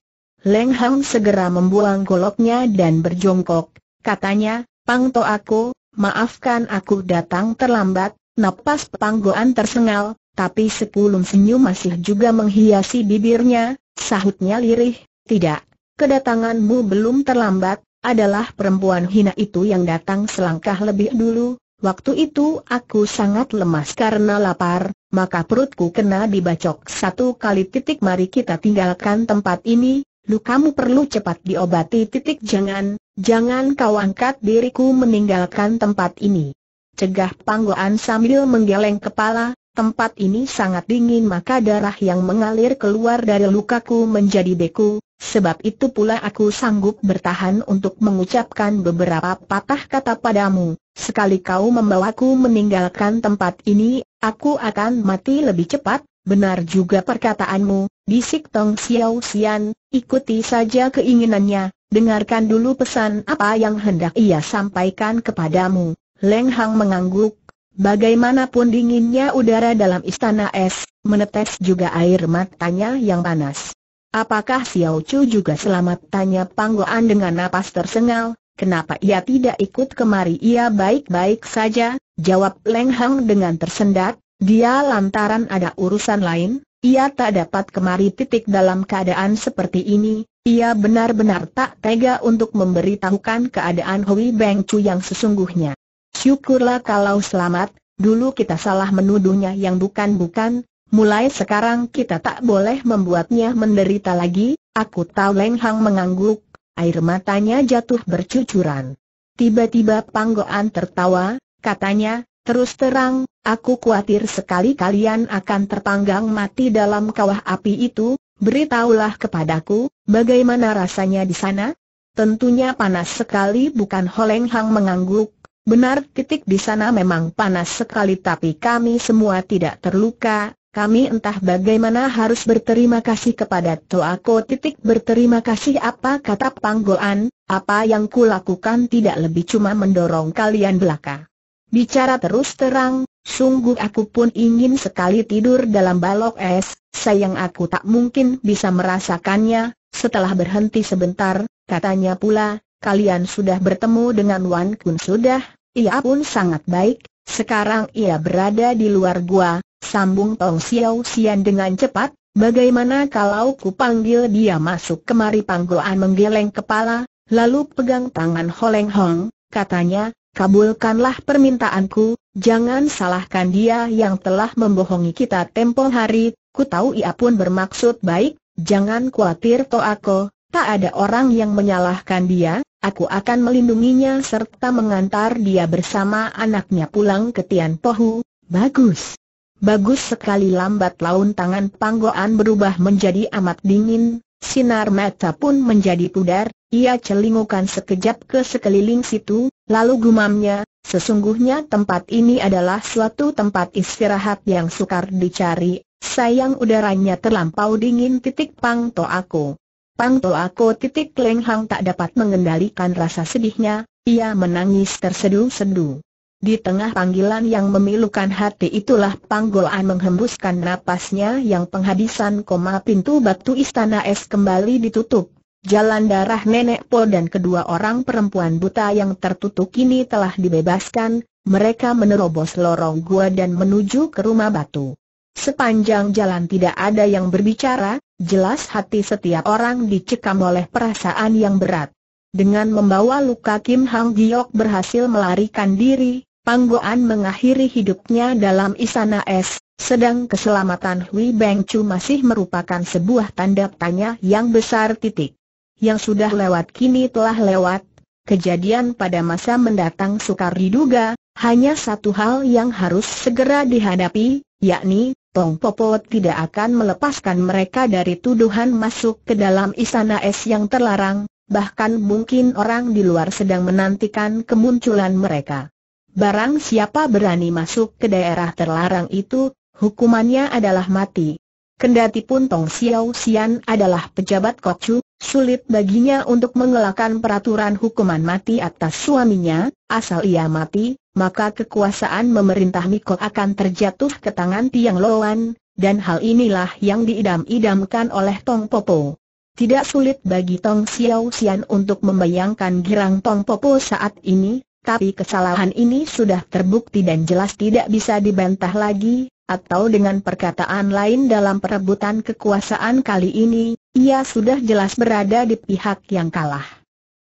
Leng Hang segera membuang goloknya dan berjongkok, katanya, Pang To aku, maafkan aku datang terlambat, napas panggoan tersengal, tapi sepuluh senyum masih juga menghiasi bibirnya, sahutnya lirih, tidak, kedatanganmu belum terlambat, adalah perempuan hina itu yang datang selangkah lebih dulu, Waktu itu aku sangat lemas karena lapar, maka perutku kena dibacok satu kali titik mari kita tinggalkan tempat ini, Lu kamu perlu cepat diobati titik jangan, jangan kau angkat diriku meninggalkan tempat ini. Cegah panggoan sambil menggeleng kepala, Tempat ini sangat dingin maka darah yang mengalir keluar dari lukaku menjadi beku, sebab itu pula aku sanggup bertahan untuk mengucapkan beberapa patah kata padamu. Sekali kau membawaku meninggalkan tempat ini, aku akan mati lebih cepat, benar juga perkataanmu, bisik Tong Xiao Xian, ikuti saja keinginannya, dengarkan dulu pesan apa yang hendak ia sampaikan kepadamu. Leng Hang mengangguk, Bagaimanapun dinginnya udara dalam istana es, menetes juga air matanya yang panas. Apakah Xiao Chu juga selamat tanya Panggoan dengan napas tersengal, kenapa ia tidak ikut kemari ia baik-baik saja, jawab Leng Hang dengan tersendat, dia lantaran ada urusan lain, ia tak dapat kemari titik dalam keadaan seperti ini, ia benar-benar tak tega untuk memberitahukan keadaan Hui Beng Chu yang sesungguhnya. Syukurlah kalau selamat, dulu kita salah menuduhnya yang bukan-bukan, mulai sekarang kita tak boleh membuatnya menderita lagi, aku tahu Leng Hang mengangguk, air matanya jatuh bercucuran. Tiba-tiba Panggoan tertawa, katanya, terus terang, aku khawatir sekali kalian akan terpanggang mati dalam kawah api itu, beritahulah kepadaku, bagaimana rasanya di sana? Tentunya panas sekali bukan Holeng Hang mengangguk, Benar titik di sana memang panas sekali tapi kami semua tidak terluka, kami entah bagaimana harus berterima kasih kepada Toako titik berterima kasih apa kata Panggoan, apa yang kulakukan tidak lebih cuma mendorong kalian belaka. Bicara terus terang, sungguh aku pun ingin sekali tidur dalam balok es, sayang aku tak mungkin bisa merasakannya, setelah berhenti sebentar, katanya pula, kalian sudah bertemu dengan Wan Kun sudah, ia pun sangat baik, sekarang ia berada di luar gua, sambung Tong Xiao Xian dengan cepat, bagaimana kalau ku panggil dia masuk kemari Panggoan menggeleng kepala, lalu pegang tangan Holeng Hong, katanya, kabulkanlah permintaanku, jangan salahkan dia yang telah membohongi kita tempo hari, ku tahu ia pun bermaksud baik, jangan khawatir Toako, tak ada orang yang menyalahkan dia, Aku akan melindunginya serta mengantar dia bersama anaknya pulang ke Tian Pohu. Bagus. Bagus sekali lambat laun tangan panggoan berubah menjadi amat dingin, sinar mata pun menjadi pudar, ia celingukan sekejap ke sekeliling situ, lalu gumamnya, sesungguhnya tempat ini adalah suatu tempat istirahat yang sukar dicari, sayang udaranya terlampau dingin titik Pangto aku. Pang Toako titik Leng Hang tak dapat mengendalikan rasa sedihnya, ia menangis tersedu-sedu. Di tengah panggilan yang memilukan hati itulah An menghembuskan napasnya yang penghabisan koma pintu batu istana es kembali ditutup. Jalan darah nenek Po dan kedua orang perempuan buta yang tertutup kini telah dibebaskan, mereka menerobos lorong gua dan menuju ke rumah batu. Sepanjang jalan tidak ada yang berbicara, jelas hati setiap orang dicekam oleh perasaan yang berat. Dengan membawa luka Kim Hang Giok berhasil melarikan diri, Pang Goan mengakhiri hidupnya dalam istana es, sedang keselamatan Hui Beng Chu masih merupakan sebuah tanda tanya yang besar titik. Yang sudah lewat kini telah lewat, kejadian pada masa mendatang sukar diduga, hanya satu hal yang harus segera dihadapi, yakni Tong Popo tidak akan melepaskan mereka dari tuduhan masuk ke dalam istana es yang terlarang, bahkan mungkin orang di luar sedang menantikan kemunculan mereka. Barang siapa berani masuk ke daerah terlarang itu, hukumannya adalah mati. Kendati pun Tong Xiao Xian adalah pejabat kocu, sulit baginya untuk mengelakkan peraturan hukuman mati atas suaminya, asal ia mati, maka kekuasaan memerintah Miko akan terjatuh ke tangan Tiang Loan, dan hal inilah yang diidam-idamkan oleh Tong Popo. Tidak sulit bagi Tong Xiao Xian untuk membayangkan girang Tong Popo saat ini, tapi kesalahan ini sudah terbukti dan jelas tidak bisa dibantah lagi, atau dengan perkataan lain dalam perebutan kekuasaan kali ini, ia sudah jelas berada di pihak yang kalah.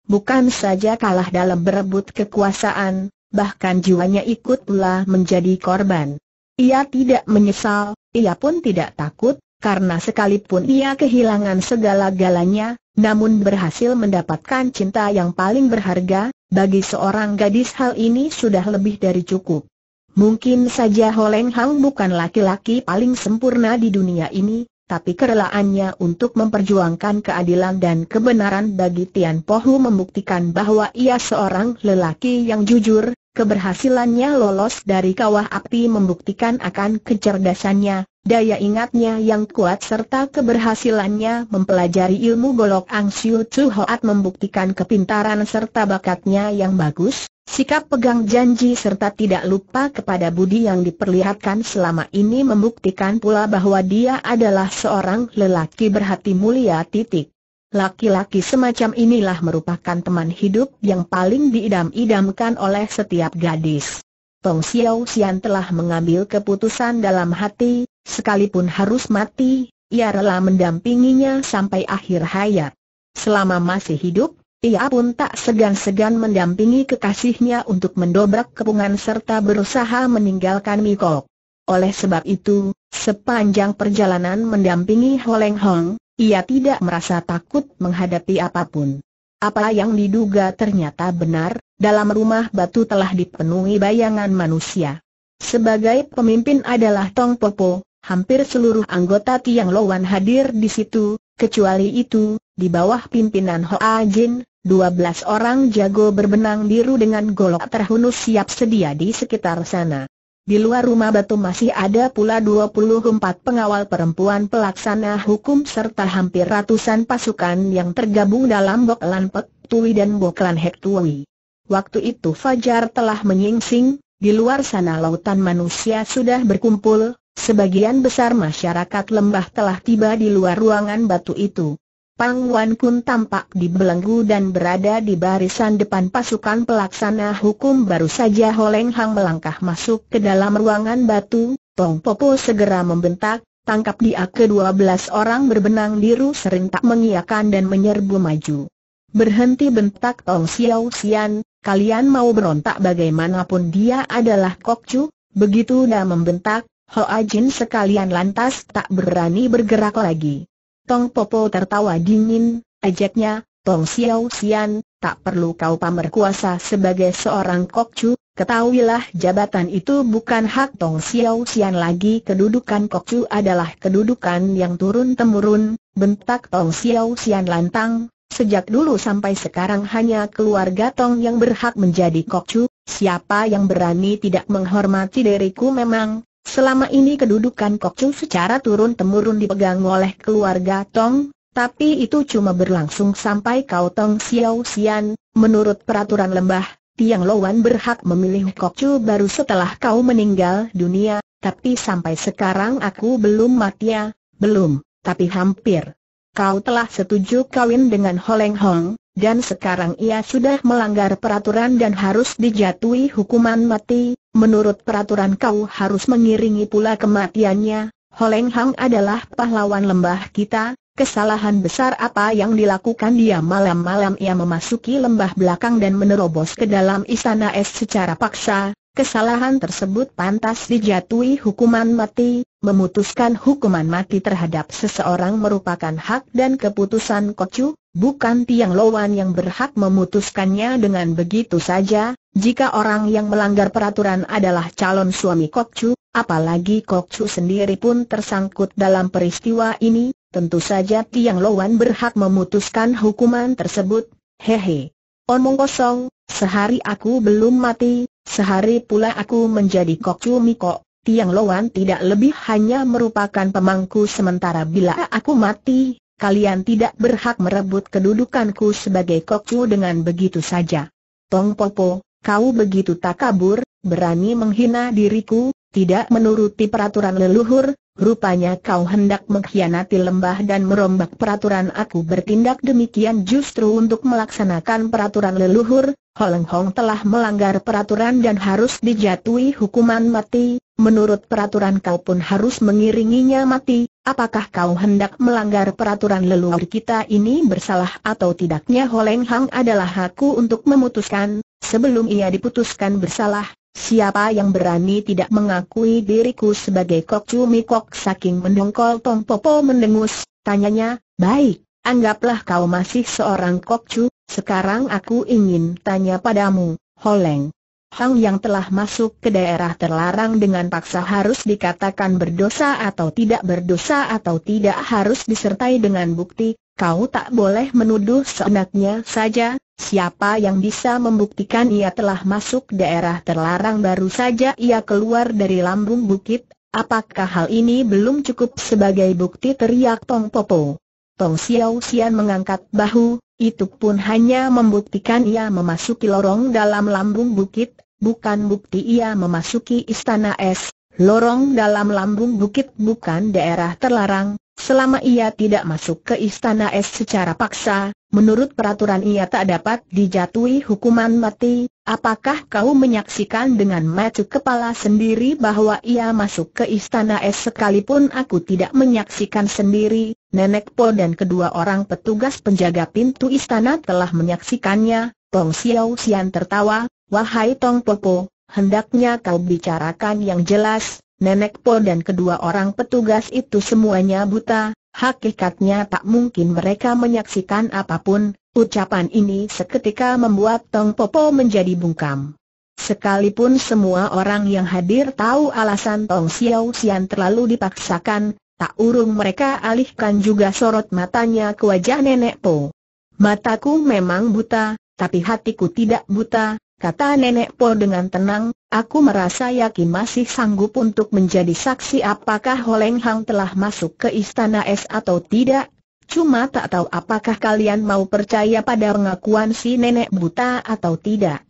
Bukan saja kalah dalam berebut kekuasaan, bahkan jiwanya ikut pula menjadi korban. Ia tidak menyesal, ia pun tidak takut, karena sekalipun ia kehilangan segala-galanya, namun berhasil mendapatkan cinta yang paling berharga, bagi seorang gadis hal ini sudah lebih dari cukup. Mungkin saja Holeng Hang bukan laki-laki paling sempurna di dunia ini, tapi kerelaannya untuk memperjuangkan keadilan dan kebenaran bagi Tian Pohu membuktikan bahwa ia seorang lelaki yang jujur, keberhasilannya lolos dari kawah api membuktikan akan kecerdasannya, daya ingatnya yang kuat serta keberhasilannya mempelajari ilmu golok Ang Siu Chu Hoat membuktikan kepintaran serta bakatnya yang bagus, Sikap pegang janji serta tidak lupa kepada budi yang diperlihatkan selama ini membuktikan pula bahwa dia adalah seorang lelaki berhati mulia titik. Laki-laki semacam inilah merupakan teman hidup yang paling diidam-idamkan oleh setiap gadis. Tong Xiao Xian telah mengambil keputusan dalam hati, sekalipun harus mati, ia rela mendampinginya sampai akhir hayat. Selama masih hidup, ia pun tak segan-segan mendampingi kekasihnya untuk mendobrak kepungan serta berusaha meninggalkan Mikok. Oleh sebab itu, sepanjang perjalanan mendampingi Holeng Hong, ia tidak merasa takut menghadapi apapun. Apa yang diduga ternyata benar, dalam rumah batu telah dipenuhi bayangan manusia. Sebagai pemimpin adalah Tong Popo, hampir seluruh anggota Tiang Lowan hadir di situ, kecuali itu, di bawah pimpinan Hoa Jin, 12 orang jago berbenang biru dengan golok terhunus siap sedia di sekitar sana. Di luar rumah batu masih ada pula 24 pengawal perempuan pelaksana hukum serta hampir ratusan pasukan yang tergabung dalam Boklan Pek Tui dan Boklan Hek Waktu itu Fajar telah menyingsing, di luar sana lautan manusia sudah berkumpul, sebagian besar masyarakat lembah telah tiba di luar ruangan batu itu. Pang Wan pun tampak dibelenggu dan berada di barisan depan pasukan pelaksana hukum baru saja Holeng Hang melangkah masuk ke dalam ruangan batu, Tong Popo segera membentak, tangkap dia kedua belas orang berbenang biru serentak mengiakan dan menyerbu maju. Berhenti bentak Tong Xiao Xian, kalian mau berontak bagaimanapun dia adalah Kok Chu, begitu dia membentak, Ho Ajin sekalian lantas tak berani bergerak lagi. Tong Popo tertawa dingin, ajaknya, Tong Xiao Xian, tak perlu kau pamer kuasa sebagai seorang kokcu, ketahuilah jabatan itu bukan hak Tong Xiao Xian lagi kedudukan kokcu adalah kedudukan yang turun-temurun, bentak Tong Xiao Xian lantang, sejak dulu sampai sekarang hanya keluarga Tong yang berhak menjadi kokcu, siapa yang berani tidak menghormati diriku memang, Selama ini kedudukan Chu secara turun-temurun dipegang oleh keluarga Tong, tapi itu cuma berlangsung sampai kau Tong Xiao Xian, menurut peraturan lembah, Tiang Lowan berhak memilih Chu baru setelah kau meninggal dunia, tapi sampai sekarang aku belum mati ya, belum, tapi hampir. Kau telah setuju kawin dengan Holeng Hong, dan sekarang ia sudah melanggar peraturan dan harus dijatuhi hukuman mati, menurut peraturan kau harus mengiringi pula kematiannya, Holeng Hang adalah pahlawan lembah kita, kesalahan besar apa yang dilakukan dia malam-malam ia memasuki lembah belakang dan menerobos ke dalam istana es secara paksa, kesalahan tersebut pantas dijatuhi hukuman mati, memutuskan hukuman mati terhadap seseorang merupakan hak dan keputusan kocu, Bukan Tiang Lowan yang berhak memutuskannya dengan begitu saja, jika orang yang melanggar peraturan adalah calon suami Kok Chu, apalagi Kok Chu sendiri pun tersangkut dalam peristiwa ini, tentu saja Tiang Lowan berhak memutuskan hukuman tersebut, hehe. Omong kosong, sehari aku belum mati, sehari pula aku menjadi Kok Chu Miko, Tiang Lowan tidak lebih hanya merupakan pemangku sementara bila aku mati, kalian tidak berhak merebut kedudukanku sebagai kokcu dengan begitu saja. Tong Popo, kau begitu takabur, berani menghina diriku, tidak menuruti peraturan leluhur, Rupanya kau hendak mengkhianati lembah dan merombak peraturan aku bertindak demikian justru untuk melaksanakan peraturan leluhur, Holeng Hong telah melanggar peraturan dan harus dijatuhi hukuman mati, menurut peraturan kau pun harus mengiringinya mati, apakah kau hendak melanggar peraturan leluhur kita ini bersalah atau tidaknya Holeng Hong adalah aku untuk memutuskan, sebelum ia diputuskan bersalah, Siapa yang berani tidak mengakui diriku sebagai Kok Cumi Kok saking mendongkol Tong Popo mendengus, tanyanya, baik, anggaplah kau masih seorang Kok Cu, sekarang aku ingin tanya padamu, Holeng. Hang yang telah masuk ke daerah terlarang dengan paksa harus dikatakan berdosa atau tidak berdosa atau tidak harus disertai dengan bukti, kau tak boleh menuduh seenaknya saja, Siapa yang bisa membuktikan ia telah masuk daerah terlarang baru saja ia keluar dari lambung bukit, apakah hal ini belum cukup sebagai bukti teriak Tong Popo? Tong Xiao Xian mengangkat bahu, itu pun hanya membuktikan ia memasuki lorong dalam lambung bukit, bukan bukti ia memasuki istana es. Lorong dalam lambung bukit bukan daerah terlarang, Selama ia tidak masuk ke istana es secara paksa, menurut peraturan ia tak dapat dijatuhi hukuman mati, apakah kau menyaksikan dengan mata kepala sendiri bahwa ia masuk ke istana es sekalipun aku tidak menyaksikan sendiri, Nenek Po dan kedua orang petugas penjaga pintu istana telah menyaksikannya, Tong Xiao Xian tertawa, wahai Tong Po Po, hendaknya kau bicarakan yang jelas, Nenek Po dan kedua orang petugas itu semuanya buta, hakikatnya tak mungkin mereka menyaksikan apapun, ucapan ini seketika membuat Tong Popo menjadi bungkam. Sekalipun semua orang yang hadir tahu alasan Tong Xiao Xian terlalu dipaksakan, tak urung mereka alihkan juga sorot matanya ke wajah Nenek Po. Mataku memang buta, tapi hatiku tidak buta, Kata Nenek Po dengan tenang, aku merasa yakin masih sanggup untuk menjadi saksi apakah Holeng Hang telah masuk ke Istana Es atau tidak. Cuma tak tahu apakah kalian mau percaya pada pengakuan si Nenek Buta atau tidak.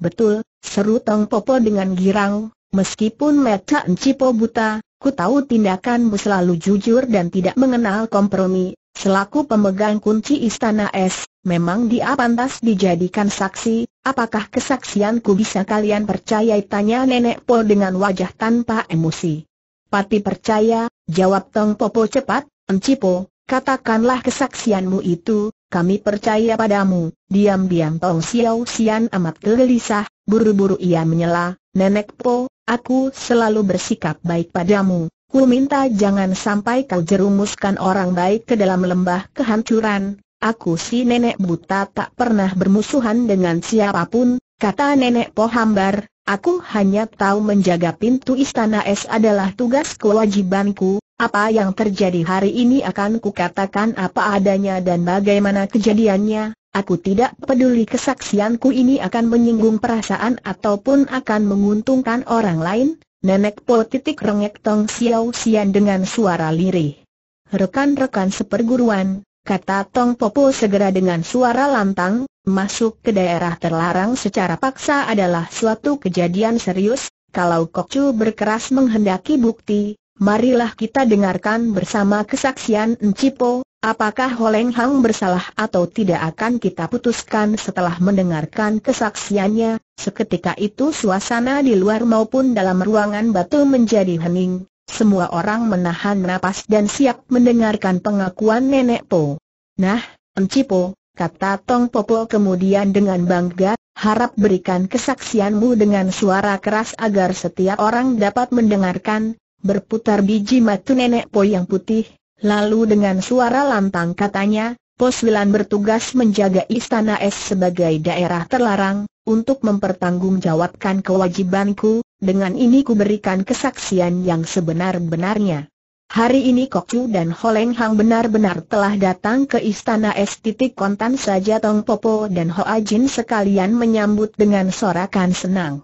Betul, seru Tong Popo dengan girang, meskipun Meca Encipo buta, ku tahu tindakanmu selalu jujur dan tidak mengenal kompromi, Selaku pemegang kunci istana es, memang dia pantas dijadikan saksi, Apakah kesaksianku bisa kalian percayai? Tanya Nenek Po dengan wajah tanpa emosi. Pati percaya, jawab Tong Popo cepat, Encipo, katakanlah kesaksianmu itu, kami percaya padamu. Diam-diam Tong Xiao Xian amat gelisah, buru-buru ia menyela, Nenek Po, aku selalu bersikap baik padamu. Ku minta jangan sampai kau jerumuskan orang baik ke dalam lembah kehancuran, Aku si nenek buta tak pernah bermusuhan dengan siapapun, kata nenek Pohambar, aku hanya tahu menjaga pintu istana es adalah tugas kewajibanku, apa yang terjadi hari ini akan kukatakan apa adanya dan bagaimana kejadiannya, Aku tidak peduli kesaksianku ini akan menyinggung perasaan ataupun akan menguntungkan orang lain. Nenek Po titik rengek Tong siau sian dengan suara lirih. Rekan-rekan seperguruan, kata Tong Popo segera dengan suara lantang, masuk ke daerah terlarang secara paksa adalah suatu kejadian serius, kalau Kokcu berkeras menghendaki bukti, marilah kita dengarkan bersama kesaksian Encipo, apakah Holeng Hang bersalah atau tidak akan kita putuskan setelah mendengarkan kesaksiannya, seketika itu suasana di luar maupun dalam ruangan batu menjadi hening, semua orang menahan napas dan siap mendengarkan pengakuan Nenek Po. Nah, Enci kata Tong Popo kemudian dengan bangga, harap berikan kesaksianmu dengan suara keras agar setiap orang dapat mendengarkan, berputar biji matu Nenek Po yang putih, lalu dengan suara lantang katanya, Pos Wilan bertugas menjaga Istana Es sebagai daerah terlarang, untuk mempertanggungjawabkan kewajibanku, dengan ini kuberikan kesaksian yang sebenar-benarnya. Hari ini Chu dan Holeng Hang benar-benar telah datang ke istana S. kontan saja Tong Popo dan Ho Ajin sekalian menyambut dengan sorakan senang.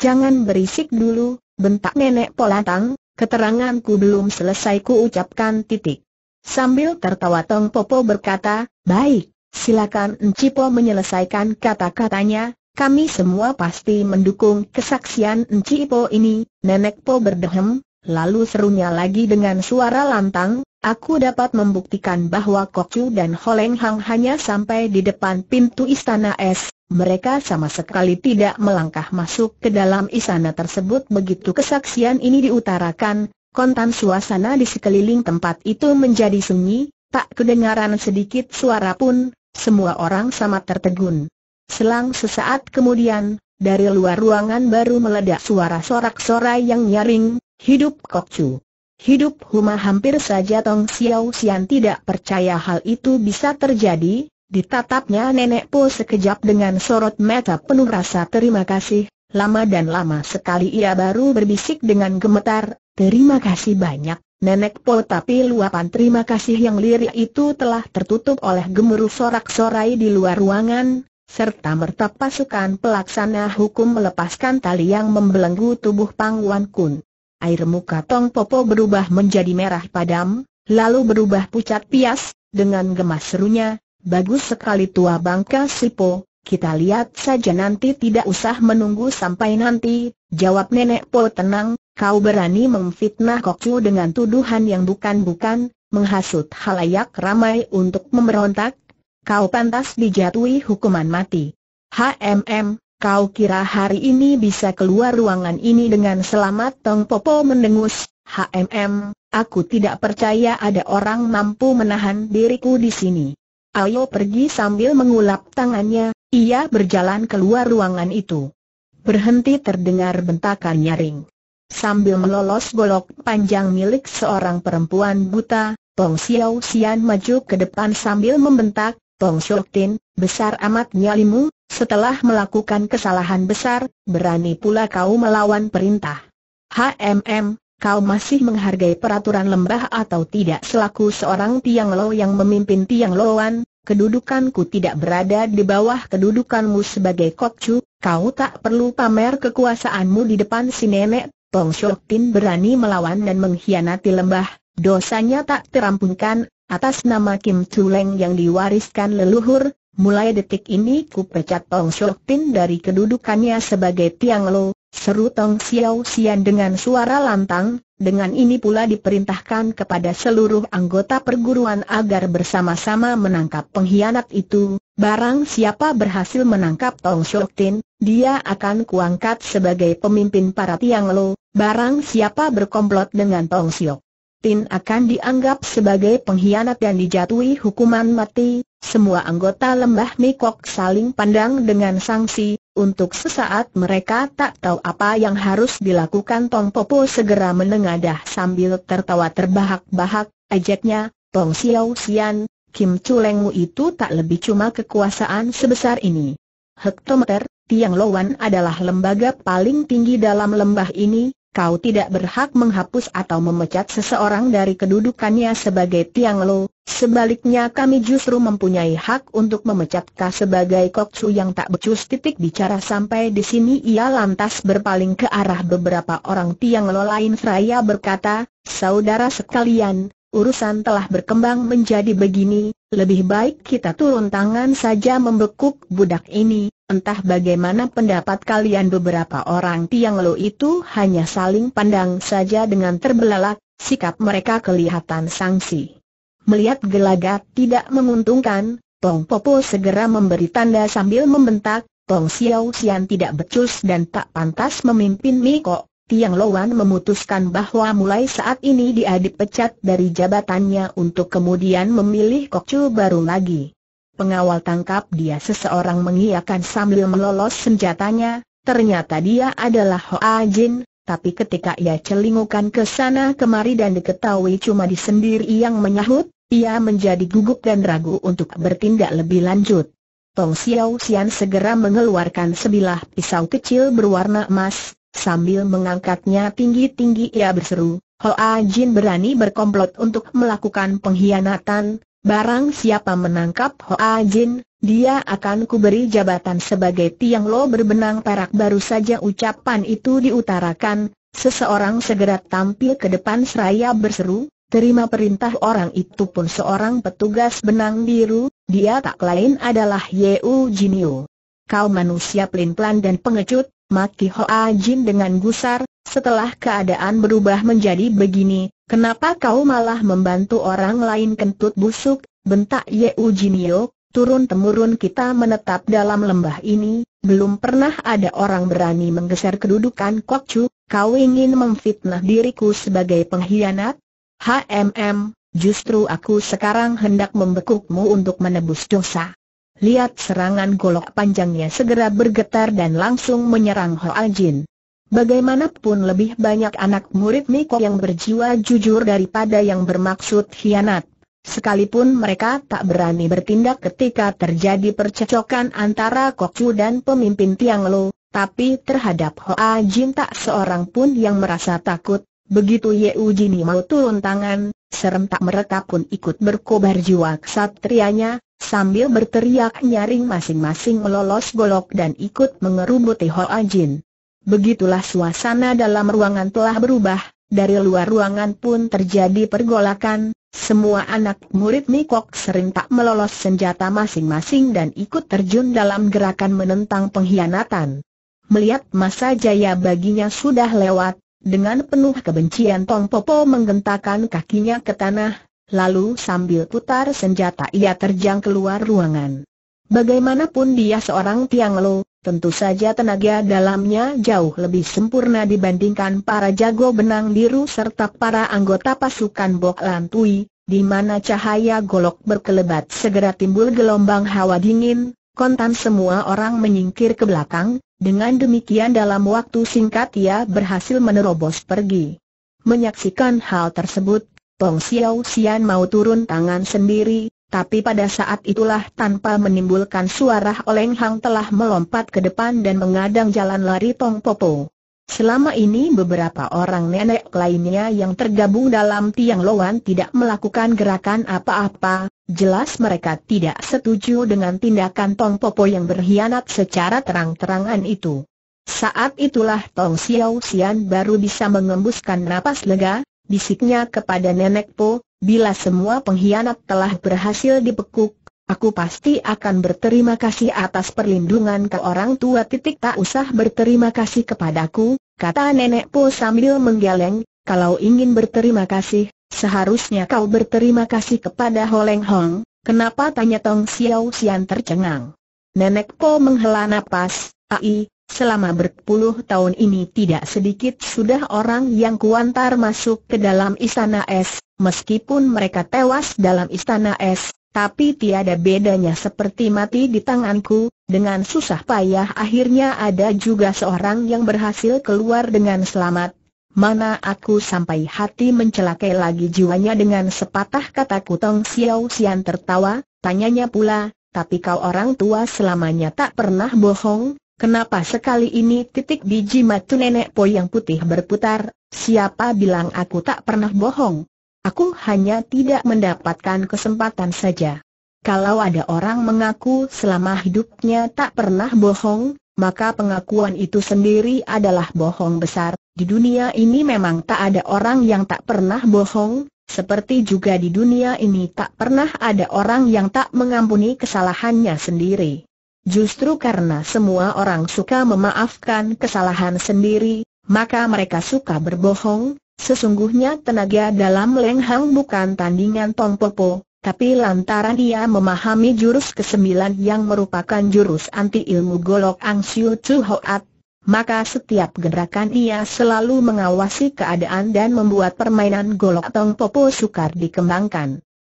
Jangan berisik dulu, bentak nenek Polatang, keteranganku belum selesai ku ucapkan titik. Sambil tertawa Tong Popo berkata, baik, silakan Encipo menyelesaikan kata-katanya, kami semua pasti mendukung kesaksian Enci Po ini, Nenek Po berdehem, lalu serunya lagi dengan suara lantang, aku dapat membuktikan bahwa Chu dan Holeng Hang hanya sampai di depan pintu istana es, mereka sama sekali tidak melangkah masuk ke dalam istana tersebut begitu kesaksian ini diutarakan, kontan suasana di sekeliling tempat itu menjadi sunyi, tak kedengaran sedikit suara pun, semua orang sama tertegun. Selang sesaat kemudian, dari luar ruangan baru meledak suara sorak-sorai yang nyaring, hidup Kok Chu, Hidup Huma hampir saja Tong Xiao Xian tidak percaya hal itu bisa terjadi, ditatapnya Nenek Po sekejap dengan sorot mata penuh rasa terima kasih, lama dan lama sekali ia baru berbisik dengan gemetar, terima kasih banyak, Nenek Po tapi luapan terima kasih yang lirik itu telah tertutup oleh gemuruh sorak-sorai di luar ruangan, serta merta pasukan pelaksana hukum melepaskan tali yang membelenggu tubuh Pang Wan Kun. Air muka Tong Popo berubah menjadi merah padam, lalu berubah pucat pias, dengan gemas serunya, bagus sekali tua bangka Sipo, kita lihat saja nanti tidak usah menunggu sampai nanti, jawab Nenek Po tenang, kau berani memfitnah Kokcu dengan tuduhan yang bukan-bukan, menghasut halayak ramai untuk memberontak, kau pantas dijatuhi hukuman mati. HMM, kau kira hari ini bisa keluar ruangan ini dengan selamat Tong Popo mendengus, HMM, aku tidak percaya ada orang mampu menahan diriku di sini. Ayo pergi sambil mengulap tangannya, ia berjalan keluar ruangan itu. Berhenti terdengar bentakan nyaring. Sambil melolos golok panjang milik seorang perempuan buta, Tong Xiao Xian maju ke depan sambil membentak, Tong Shok besar amat nyalimu, setelah melakukan kesalahan besar, berani pula kau melawan perintah. HMM, kau masih menghargai peraturan lembah atau tidak selaku seorang Tiang Lo yang memimpin Tiang Loan, kedudukanku tidak berada di bawah kedudukanmu sebagai kokcu, kau tak perlu pamer kekuasaanmu di depan si nenek. Tong Shok berani melawan dan mengkhianati lembah, dosanya tak terampunkan, Atas nama Kim Tuleng yang diwariskan leluhur, mulai detik ini ku pecat Tong Shok Pin dari kedudukannya sebagai Tiang Lo, seru Tong Xiao Xian dengan suara lantang, dengan ini pula diperintahkan kepada seluruh anggota perguruan agar bersama-sama menangkap pengkhianat itu, barang siapa berhasil menangkap Tong Shok Tin, dia akan kuangkat sebagai pemimpin para Tiang Lo, barang siapa berkomplot dengan Tong Xiao Tin akan dianggap sebagai pengkhianat dan dijatuhi hukuman mati, semua anggota lembah Mikok saling pandang dengan sanksi, untuk sesaat mereka tak tahu apa yang harus dilakukan Tong Popo segera menengadah sambil tertawa terbahak-bahak, ajaknya, Tong Xiao Xian, Kim Chulengu itu tak lebih cuma kekuasaan sebesar ini. Hektometer, Tiang Lowan adalah lembaga paling tinggi dalam lembah ini, kau tidak berhak menghapus atau memecat seseorang dari kedudukannya sebagai Tiang Lo, sebaliknya kami justru mempunyai hak untuk memecat kau sebagai Koksu yang tak becus titik bicara sampai di sini ia lantas berpaling ke arah beberapa orang Tiang Lo lain Fraya berkata, saudara sekalian, urusan telah berkembang menjadi begini, lebih baik kita turun tangan saja membekuk budak ini, entah bagaimana pendapat kalian beberapa orang tiang lo itu hanya saling pandang saja dengan terbelalak, sikap mereka kelihatan sangsi. Melihat gelagat tidak menguntungkan, Tong Popo segera memberi tanda sambil membentak, Tong Xiao Xian tidak becus dan tak pantas memimpin Miko Tiang Lowan memutuskan bahwa mulai saat ini dia dipecat dari jabatannya untuk kemudian memilih kokcu baru lagi. Pengawal tangkap dia seseorang mengiakan sambil melolos senjatanya, ternyata dia adalah Hoa Jin, tapi ketika ia celingukan ke sana kemari dan diketahui cuma disendiri yang menyahut, ia menjadi gugup dan ragu untuk bertindak lebih lanjut. Tong Xiao Xian segera mengeluarkan sebilah pisau kecil berwarna emas, Sambil mengangkatnya tinggi-tinggi ia berseru, Hoa Jin berani berkomplot untuk melakukan pengkhianatan, barang siapa menangkap Hoa Jin, dia akan kuberi jabatan sebagai tiang lo berbenang perak baru saja ucapan itu diutarakan, seseorang segera tampil ke depan seraya berseru, terima perintah orang itu pun seorang petugas benang biru, dia tak lain adalah Yeu Jinio. Kau manusia pelin-pelan dan pengecut, Maki Hoa Jin dengan gusar, setelah keadaan berubah menjadi begini, kenapa kau malah membantu orang lain kentut busuk, bentak Ye Ujinio, turun-temurun kita menetap dalam lembah ini, belum pernah ada orang berani menggeser kedudukan Kok Chu, kau ingin memfitnah diriku sebagai pengkhianat? HMM, justru aku sekarang hendak membekukmu untuk menebus dosa. Lihat serangan golok panjangnya segera bergetar dan langsung menyerang Hoa Jin. Bagaimanapun lebih banyak anak murid Miko yang berjiwa jujur daripada yang bermaksud hianat. Sekalipun mereka tak berani bertindak ketika terjadi percecokan antara Kok Chu dan pemimpin Tiang Lo, tapi terhadap Hoa Jin tak seorang pun yang merasa takut, begitu Ye Ujini mau turun tangan, serentak mereka pun ikut berkobar jiwa kesatrianya, Sambil berteriak nyaring masing-masing melolos golok dan ikut mengerumuti Ho Ajin. Begitulah suasana dalam ruangan telah berubah, dari luar ruangan pun terjadi pergolakan, semua anak murid Nikok serentak melolos senjata masing-masing dan ikut terjun dalam gerakan menentang pengkhianatan. Melihat masa jaya baginya sudah lewat, dengan penuh kebencian Tong Popo menggentakkan kakinya ke tanah, Lalu sambil putar senjata ia terjang keluar ruangan. Bagaimanapun dia seorang Tiang Lo, tentu saja tenaga dalamnya jauh lebih sempurna dibandingkan para jago benang biru serta para anggota pasukan Bok Lantui, di mana cahaya golok berkelebat segera timbul gelombang hawa dingin, kontan semua orang menyingkir ke belakang, dengan demikian dalam waktu singkat ia berhasil menerobos pergi. Menyaksikan hal tersebut, Tong Xiao Xian mau turun tangan sendiri, tapi pada saat itulah tanpa menimbulkan suara Oleng Hang telah melompat ke depan dan mengadang jalan lari Tong Popo. Selama ini beberapa orang nenek lainnya yang tergabung dalam Tiang Loan tidak melakukan gerakan apa-apa, jelas mereka tidak setuju dengan tindakan Tong Popo yang berkhianat secara terang-terangan itu. Saat itulah Tong Xiao Xian baru bisa mengembuskan napas lega, bisiknya kepada Nenek Po, bila semua pengkhianat telah berhasil dibekuk, aku pasti akan berterima kasih atas perlindungan ke orang tua titik tak usah berterima kasih kepadaku, kata Nenek Po sambil menggeleng, kalau ingin berterima kasih, seharusnya kau berterima kasih kepada Holeng Hong, kenapa tanya Tong Xiao Xian tercengang. Nenek Po menghela napas, ai, Selama berpuluh tahun ini tidak sedikit sudah orang yang kuantar masuk ke dalam istana es, meskipun mereka tewas dalam istana es, tapi tiada bedanya seperti mati di tanganku, dengan susah payah akhirnya ada juga seorang yang berhasil keluar dengan selamat. Mana aku sampai hati mencelakai lagi jiwanya dengan sepatah kata Kutong Xiao Xian tertawa, tanyanya pula, tapi kau orang tua selamanya tak pernah bohong, Kenapa sekali ini titik biji matu nenek Po yang putih berputar, siapa bilang aku tak pernah bohong? Aku hanya tidak mendapatkan kesempatan saja. Kalau ada orang mengaku selama hidupnya tak pernah bohong, maka pengakuan itu sendiri adalah bohong besar. Di dunia ini memang tak ada orang yang tak pernah bohong, seperti juga di dunia ini tak pernah ada orang yang tak mengampuni kesalahannya sendiri. Justru karena semua orang suka memaafkan kesalahan sendiri, maka mereka suka berbohong, sesungguhnya tenaga dalam Leng Hang bukan tandingan Tong Po, tapi lantaran dia memahami jurus kesembilan yang merupakan jurus anti ilmu golok Ang Siu Chu Hoat, maka setiap gerakan ia selalu mengawasi keadaan dan membuat permainan golok Tong Po sukar dikembangkan.